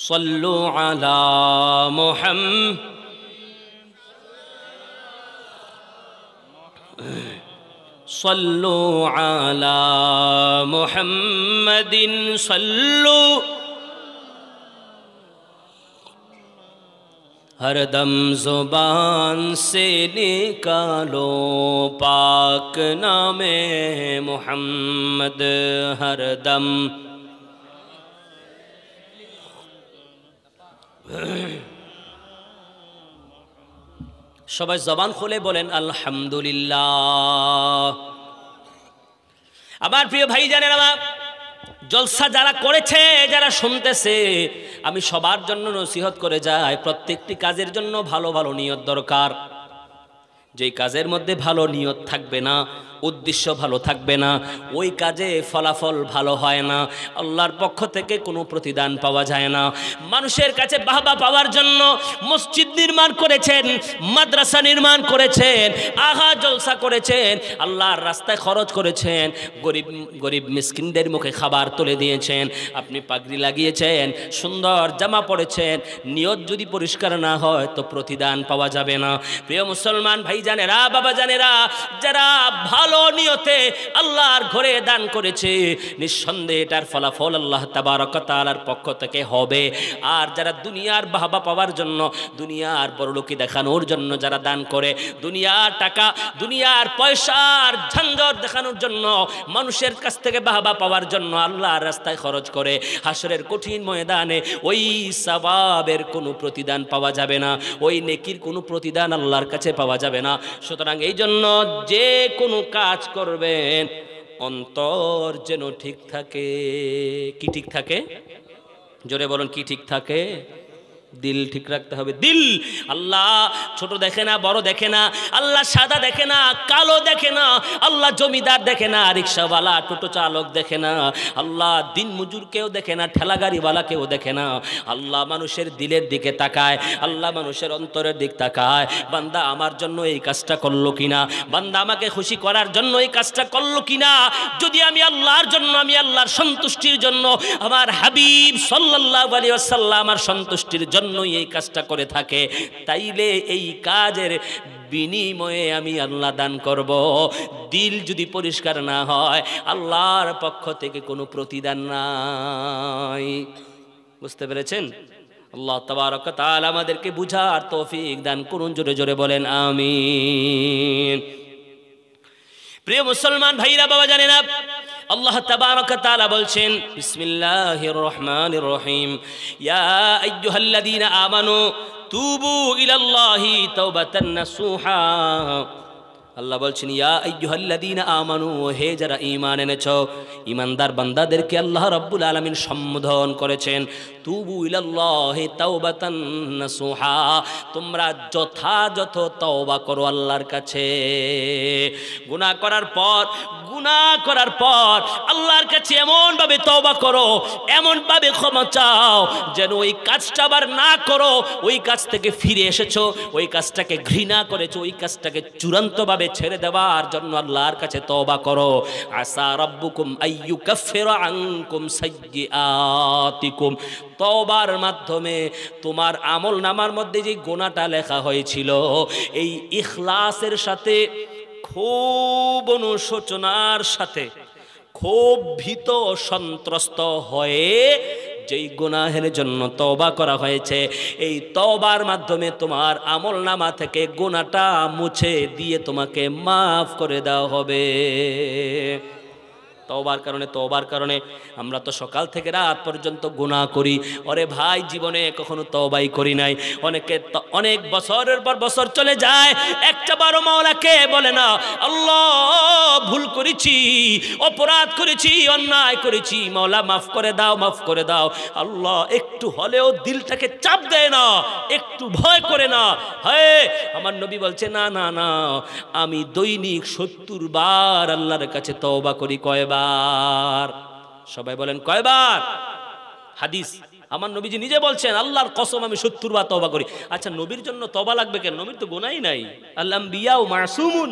صلوا على محمد صلوا على محمد صلوا ہر دم زبان سے نکالو پاک نام محمد ہر دم সবাই জবান খুলে বলেন আলহামদুলিল্লাহ আমার প্রিয় ভাই জানেন আমার জলসা যারা করেছে যারা শুনতেছে আমি সবার জন্য নসিহত করে যাই প্রত্যেকটি কাজের জন্য ভালো ভালো নিয়ত দরকার যে কাজের মধ্যে ভালো নিয়ত থাকবে না উদ্দেশ্য ভালো থাকবে না ওই কাজে ফলাফল ভালো হয় না আল্লাহর পক্ষ থেকে কোনো প্রতিদান পাওয়া যায় না মানুষের কাছে বাহবা পাওয়ার জন্য মসজিদ নির্মাণ করেছেন মাদ্রাসা নির্মাণ করেছেন আহা জলসা করেছেন আল্লাহর রাস্তায় খরচ করেছেন গরিব গরিব মিসকিনদের মুখে খাবার তুলে দিয়েছেন আপনি পাগড়ি লাগিয়েছেন সুন্দর জামা পরেছেন নিয়ত যদি পরিষ্কার না হয় তো প্রতিদান পাওয়া যাবে না প্রিয় মুসলমান ভাই জানেরা বাবা জানেরা যারা ভালো ভালো নিয়তে আল্লাহর ঘরে দান করেছে নিঃসন্দেহে এটার ফলাফল আল্লাহ তাবারকতালার পক্ষ থেকে হবে আর যারা দুনিয়ার বাহবা পাওয়ার জন্য দুনিয়ার বড়লোকি দেখানোর জন্য যারা দান করে দুনিয়ার টাকা দুনিয়ার পয়সার ঝঞ্ঝট দেখানোর জন্য মানুষের কাছ থেকে বাহবা পাওয়ার জন্য আল্লাহর রাস্তায় খরচ করে হাসরের কঠিন ময়দানে ওই সবাবের কোনো প্রতিদান পাওয়া যাবে না ওই নেকির কোনো প্রতিদান আল্লাহর কাছে পাওয়া যাবে না সুতরাং এই জন্য যে কোনো কাজ করবেন অন্তর যেন ঠিক থাকে কি ঠিক থাকে জোরে বলুন কি ঠিক থাকে দিল ঠিক রাখতে হবে দিল আল্লাহ ছোট দেখে না বড় দেখে না আল্লাহ সাদা দেখে না কালো দেখে না আল্লাহ জমিদার দেখে না রিক্সাওয়ালা টোটো চালক দেখে না আল্লাহ দিন মজুর কেউ দেখে না ঠেলা কেউ দেখে না আল্লাহ মানুষের দিলের দিকে তাকায় আল্লাহ মানুষের অন্তরের দিক তাকায় বান্দা আমার জন্য এই কাজটা করলো কিনা বান্দা আমাকে খুশি করার জন্য এই কাজটা করলো কিনা যদি আমি আল্লাহর জন্য আমি আল্লাহর সন্তুষ্টির জন্য আমার হাবিব সাল্লাহ আলী আমার সন্তুষ্টির জন্য জন্যই এই কাজটা করে থাকে তাইলে এই কাজের বিনিময়ে আমি আল্লাহ দান করব দিল যদি পরিষ্কার না হয় আল্লাহর পক্ষ থেকে কোনো প্রতিদান নাই বুঝতে পেরেছেন আল্লাহ তাল আমাদেরকে বুঝার তৌফিক দান করুন জোরে জোরে বলেন আমি প্রিয় মুসলমান ভাইরা বাবা জানেন না আল্লাহ তাবারক তাআলা বলছেন বিসমিল্লাহির রহমানির রহিম ইয়া আইয়ুহাল্লাযীনা আমানু তুবু ইলাল্লাহি তাওবাতান নাসুহা আল্লাহ বলছেন ইয়া আইয়ুহাল্লাযীনা আমানু হে যারা ঈমান এনেছো ঈমানদার বান্দাদেরকে আল্লাহ রাব্বুল আলামিন সম্বোধন করেছেন তুবু ইলাল্লাহি তাওবাতান নাসুহা তোমরা যথাযথ তওবা করো আল্লাহর কাছে গুনাহ করার পর গুনাহ করার পর আল্লাহর কাছে এমন ভাবে তওবা করো এমন ভাবে ক্ষমা চাও যেন ওই কাজটা আবার না করো ওই কাজ থেকে ফিরে এসেছো ওই কাজটাকে ঘৃণা করেছো ওই কাজটাকে চূড়ান্তভাবে ছেড়ে দেওয়ার জন্য আল্লাহর কাছে তবা করো আসা রব্বুকুম আইয়ুকাফিরা আনকুম সাইয়্যাতিকুম তওবার মাধ্যমে তোমার আমল নামার মধ্যে যে গোনাটা লেখা হয়েছিল এই ইখলাসের সাথে খুব অনুশোচনার সাথে খুব ভীত সন্ত্রস্ত হয়ে যেই গুনাহের জন্য তবা করা হয়েছে এই তবার মাধ্যমে তোমার আমল নামা থেকে গুণাটা মুছে দিয়ে তোমাকে মাফ করে দেওয়া হবে তওবার কারণে তওবার কারণে আমরা তো সকাল থেকে রাত পর্যন্ত গুণা করি ওরে ভাই জীবনে কখনো তওবাই করি নাই অনেকে অনেক বছরের পর বছর চলে যায় একটা বারো মাওলাকে বলে না আল্লাহ ভুল করেছি অপরাধ করেছি অন্যায় করেছি মাওলা মাফ করে দাও মাফ করে দাও আল্লাহ একটু হলেও দিলটাকে চাপ দেয় না একটু ভয় করে না হে আমার নবী বলছে না না না আমি দৈনিক সত্তর বার আল্লাহর কাছে তওবা করি কয়বার কয়বার সবাই বলেন কয়বার হাদিস আমার নবীজি নিজে বলছেন আল্লাহর কসম আমি সত্তর বা তবা করি আচ্ছা নবীর জন্য তবা লাগবে কেন নবীর তো গোনাই নাই আল্লাহ বিয়াও মাসুমুন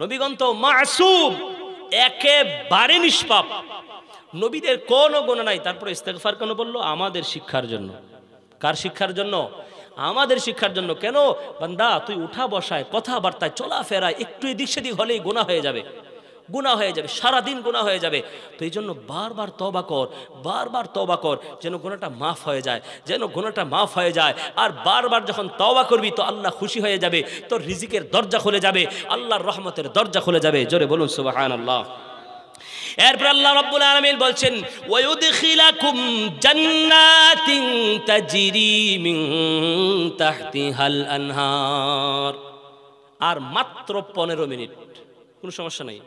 নবীগণ মাসুম একেবারে নিষ্পাপ নবীদের কোনো গোনা নাই তারপরে ইস্তেকফার কেন বললো আমাদের শিক্ষার জন্য কার শিক্ষার জন্য আমাদের শিক্ষার জন্য কেন বান্দা তুই উঠা বসায় কথাবার্তায় চলাফেরায় একটু এদিক সেদিক হলেই গোনা হয়ে যাবে গুণা হয়ে যাবে সারাদিন গুণা হয়ে যাবে তো এই জন্য বারবার তবা কর বারবার তবা কর যেন গুণাটা মাফ হয়ে যায় যেন গুণাটা মাফ হয়ে যায় আর বারবার যখন তবা করবি তো আল্লাহ খুশি হয়ে যাবে তোর রিজিকের দরজা খুলে যাবে আল্লাহর রহমতের দরজা খুলে যাবে জোরে বলুন সুবাহান আল্লাহ এরপর আল্লাহ রাব্বুল আলামিন বলছেন ওয়ায়ুদখিলাকুম জান্নাতিন তাজরি মিন তাহতিহাল আনহার আর মাত্র পনেরো মিনিট কোনো সমস্যা নাই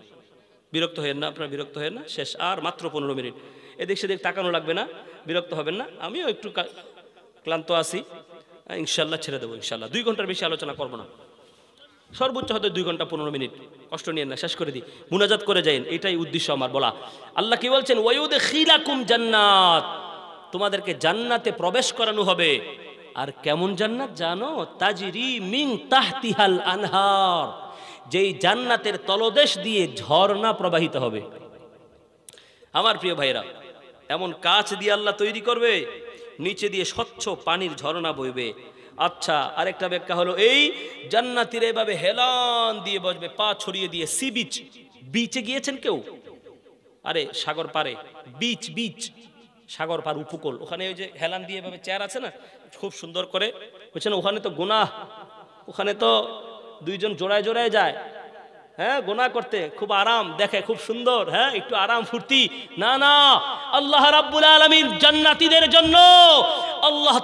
বিরক্ত হয়েন না আপনারা বিরক্ত হয়েন না শেষ আর মাত্র পনেরো মিনিট এদিক সেদিক তাকানো লাগবে না বিরক্ত হবেন না আমিও একটু ক্লান্ত আছি ইনশাল্লাহ ছেড়ে দেবো ইনশাল্লাহ দুই ঘন্টার বেশি আলোচনা করবো না সর্বোচ্চ হয়তো দুই ঘন্টা পনেরো মিনিট কষ্ট নিয়ে না শেষ করে দিই মুনাজাত করে যাইন এটাই উদ্দেশ্য আমার বলা আল্লাহ কি বলছেন ওয়ুদে খিলাকুম জান্নাত তোমাদেরকে জান্নাতে প্রবেশ করানো হবে আর কেমন জান্নাত জানো তাজিরি মিং তাহতিহাল আনহার যেই জান্নাতের তলদেশ দিয়ে ঝর্ণা প্রবাহিত হবে আমার প্রিয় ভাইরা এমন কাছ দিয়ে আল্লাহ তৈরি করবে নিচে দিয়ে স্বচ্ছ পানির ঝর্ণা বইবে আচ্ছা আরেকটা ব্যাখ্যা হলো এই জান্নাতির এভাবে হেলান দিয়ে বসবে পা ছড়িয়ে দিয়ে সি বিচ বিচে গিয়েছেন কেউ আরে সাগর পারে বিচ বিচ সাগর পার উপকূল ওখানে ওই যে হেলান দিয়ে এভাবে চেয়ার আছে না খুব সুন্দর করে বলছেন ওখানে তো গোনা ওখানে তো দুইজন জোড়ায় জোড়ায় যায় হ্যাঁ গোনা করতে খুব আরাম দেখে খুব সুন্দর হ্যাঁ একটু আরাম ফুর্তি না না আল্লাহ রাব্বুল আলমীর জান্নাতিদের জন্য আল্লাহ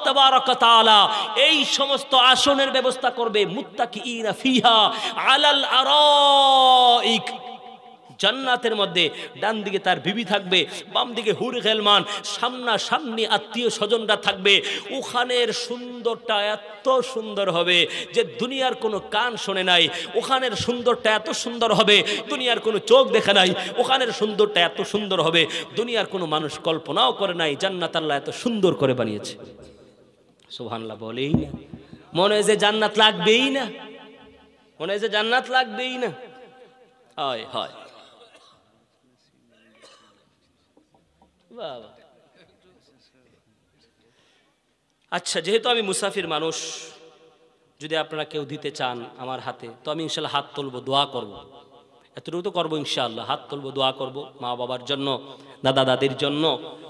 তাআলা এই সমস্ত আসনের ব্যবস্থা করবে মুত্তাকিনা ফিহা আলাল আর জান্নাতের মধ্যে ডান দিকে তার বিবি থাকবে বাম দিকে হুর খেলমান সামনি আত্মীয় স্বজনরা থাকবে ওখানের সুন্দরটা এত সুন্দর হবে যে দুনিয়ার কোনো কান শোনে নাই ওখানের সুন্দরটা এত সুন্দর হবে দুনিয়ার কোনো চোখ দেখে নাই ওখানের সুন্দরটা এত সুন্দর হবে দুনিয়ার কোনো মানুষ কল্পনাও করে নাই জান্নাত আল্লাহ এত সুন্দর করে বানিয়েছে সোহানলা বলেই না মনে হয় যে জান্নাত লাগবেই না মনে হয় যে জান্নাত লাগবেই না হয় হয় আচ্ছা যেহেতু আমি মুসাফির মানুষ যদি আপনারা কেউ দিতে চান আমার হাতে তো আমি ইনশাল্লাহ হাত তুলবো দোয়া করবো এতটুকু তো করবো ইনশাআল্লাহ হাত তুলবো দোয়া করব মা বাবার জন্য দাদা দাদির জন্য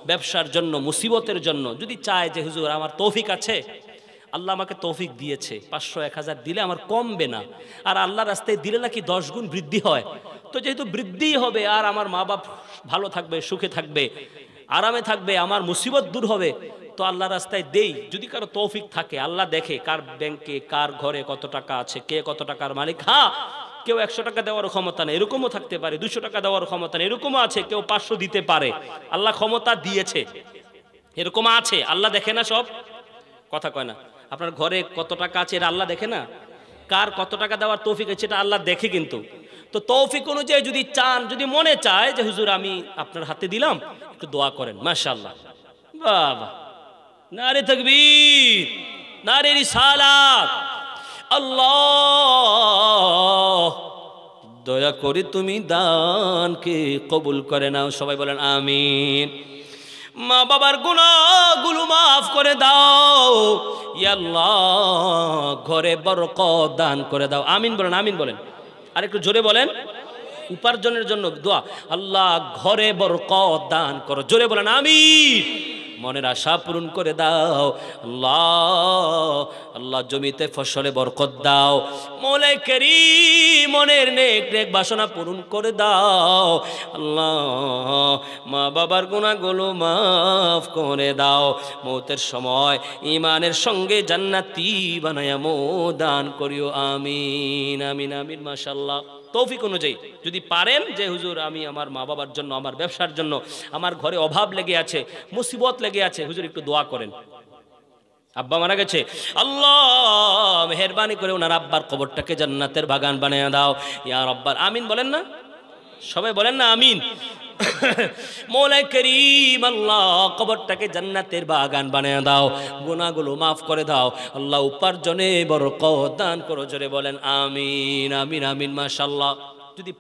ব্যবসার জন্য মুসিবতের জন্য যদি চায় যে হুজুর আমার তৌফিক আছে আল্লাহ আমাকে তৌফিক দিয়েছে পাঁচশো এক হাজার দিলে আমার কমবে না আর আল্লাহ রাস্তায় দিলে নাকি দশ গুণ বৃদ্ধি হয় তো যেহেতু বৃদ্ধিই হবে আর আমার মা বাপ ভালো থাকবে সুখে থাকবে আরামে থাকবে আমার মুসিবত দূর হবে তো আল্লাহ রাস্তায় দেই যদি কারো তৌফিক থাকে আল্লাহ দেখে কার ব্যাংকে কার ঘরে কত টাকা আছে কে কত টাকার মালিক হ্যাঁ কেউ একশো টাকা দেওয়ার ক্ষমতা নেই এরকমও থাকতে পারে দুশো টাকা দেওয়ার ক্ষমতা নেই এরকমও আছে কেউ পাঁচশো দিতে পারে আল্লাহ ক্ষমতা দিয়েছে এরকম আছে আল্লাহ দেখে না সব কথা কয় না আপনার ঘরে কত টাকা আছে এটা আল্লাহ দেখে না কার কত টাকা দেওয়ার তৌফিক আছে এটা আল্লাহ দেখে কিন্তু তো তৌফিক অনুযায়ী যদি চান যদি মনে চায় যে হুজুর আমি আপনার হাতে দিলাম একটু দোয়া করেন মাশাল্লাহ বাবা থাকবি তকবীর নারে সালাত আল্লাহ দয়া করে তুমি দানকে কবুল করে নাও সবাই বলেন আমিন মা বাবার গুণাগুলো মাফ করে দাও ইয়াল্লাহ ঘরে বরক দান করে দাও আমিন বলেন আমিন বলেন আর একটু জোরে বলেন উপার্জনের জন্য দোয়া আল্লাহ ঘরে বরকত দান করো জোরে বলেন আমি মনের আশা পূরণ করে দাও আল্লাহ আল্লাহ জমিতে ফসলে বরকত দাও মোলে কেরি মনের নেক নেক বাসনা পূরণ করে দাও আল্লাহ মা বাবার গুণাগুলো মাফ করে দাও মৌতের সময় ইমানের সঙ্গে জান্নাতি মো দান করিও আমিন আমিন আমিন মাসাল্লাহ তৌফিক অনুযায়ী যদি পারেন যে হুজুর আমি আমার মা বাবার জন্য আমার ব্যবসার জন্য আমার ঘরে অভাব লেগে আছে মুসিবত লেগে আছে হুজুর একটু দোয়া করেন আব্বা মারা গেছে আল্লাহ মেহরবানি করে ওনার আব্বার কবরটাকে জান্নাতের বাগান বানিয়ে দাও ইয়ার আব্বার আমিন বলেন না সবাই বলেন না আমিন মৌলাই করিম আল্লাহ কবরটাকে জান্নাতের বাগান বানিয়ে দাও গুনাগুলো মাফ করে দাও আল্লাহ উপার্জনে বড় কদান করো জোরে বলেন আমিন আমিন আমিন মাসাল্লাহ যদি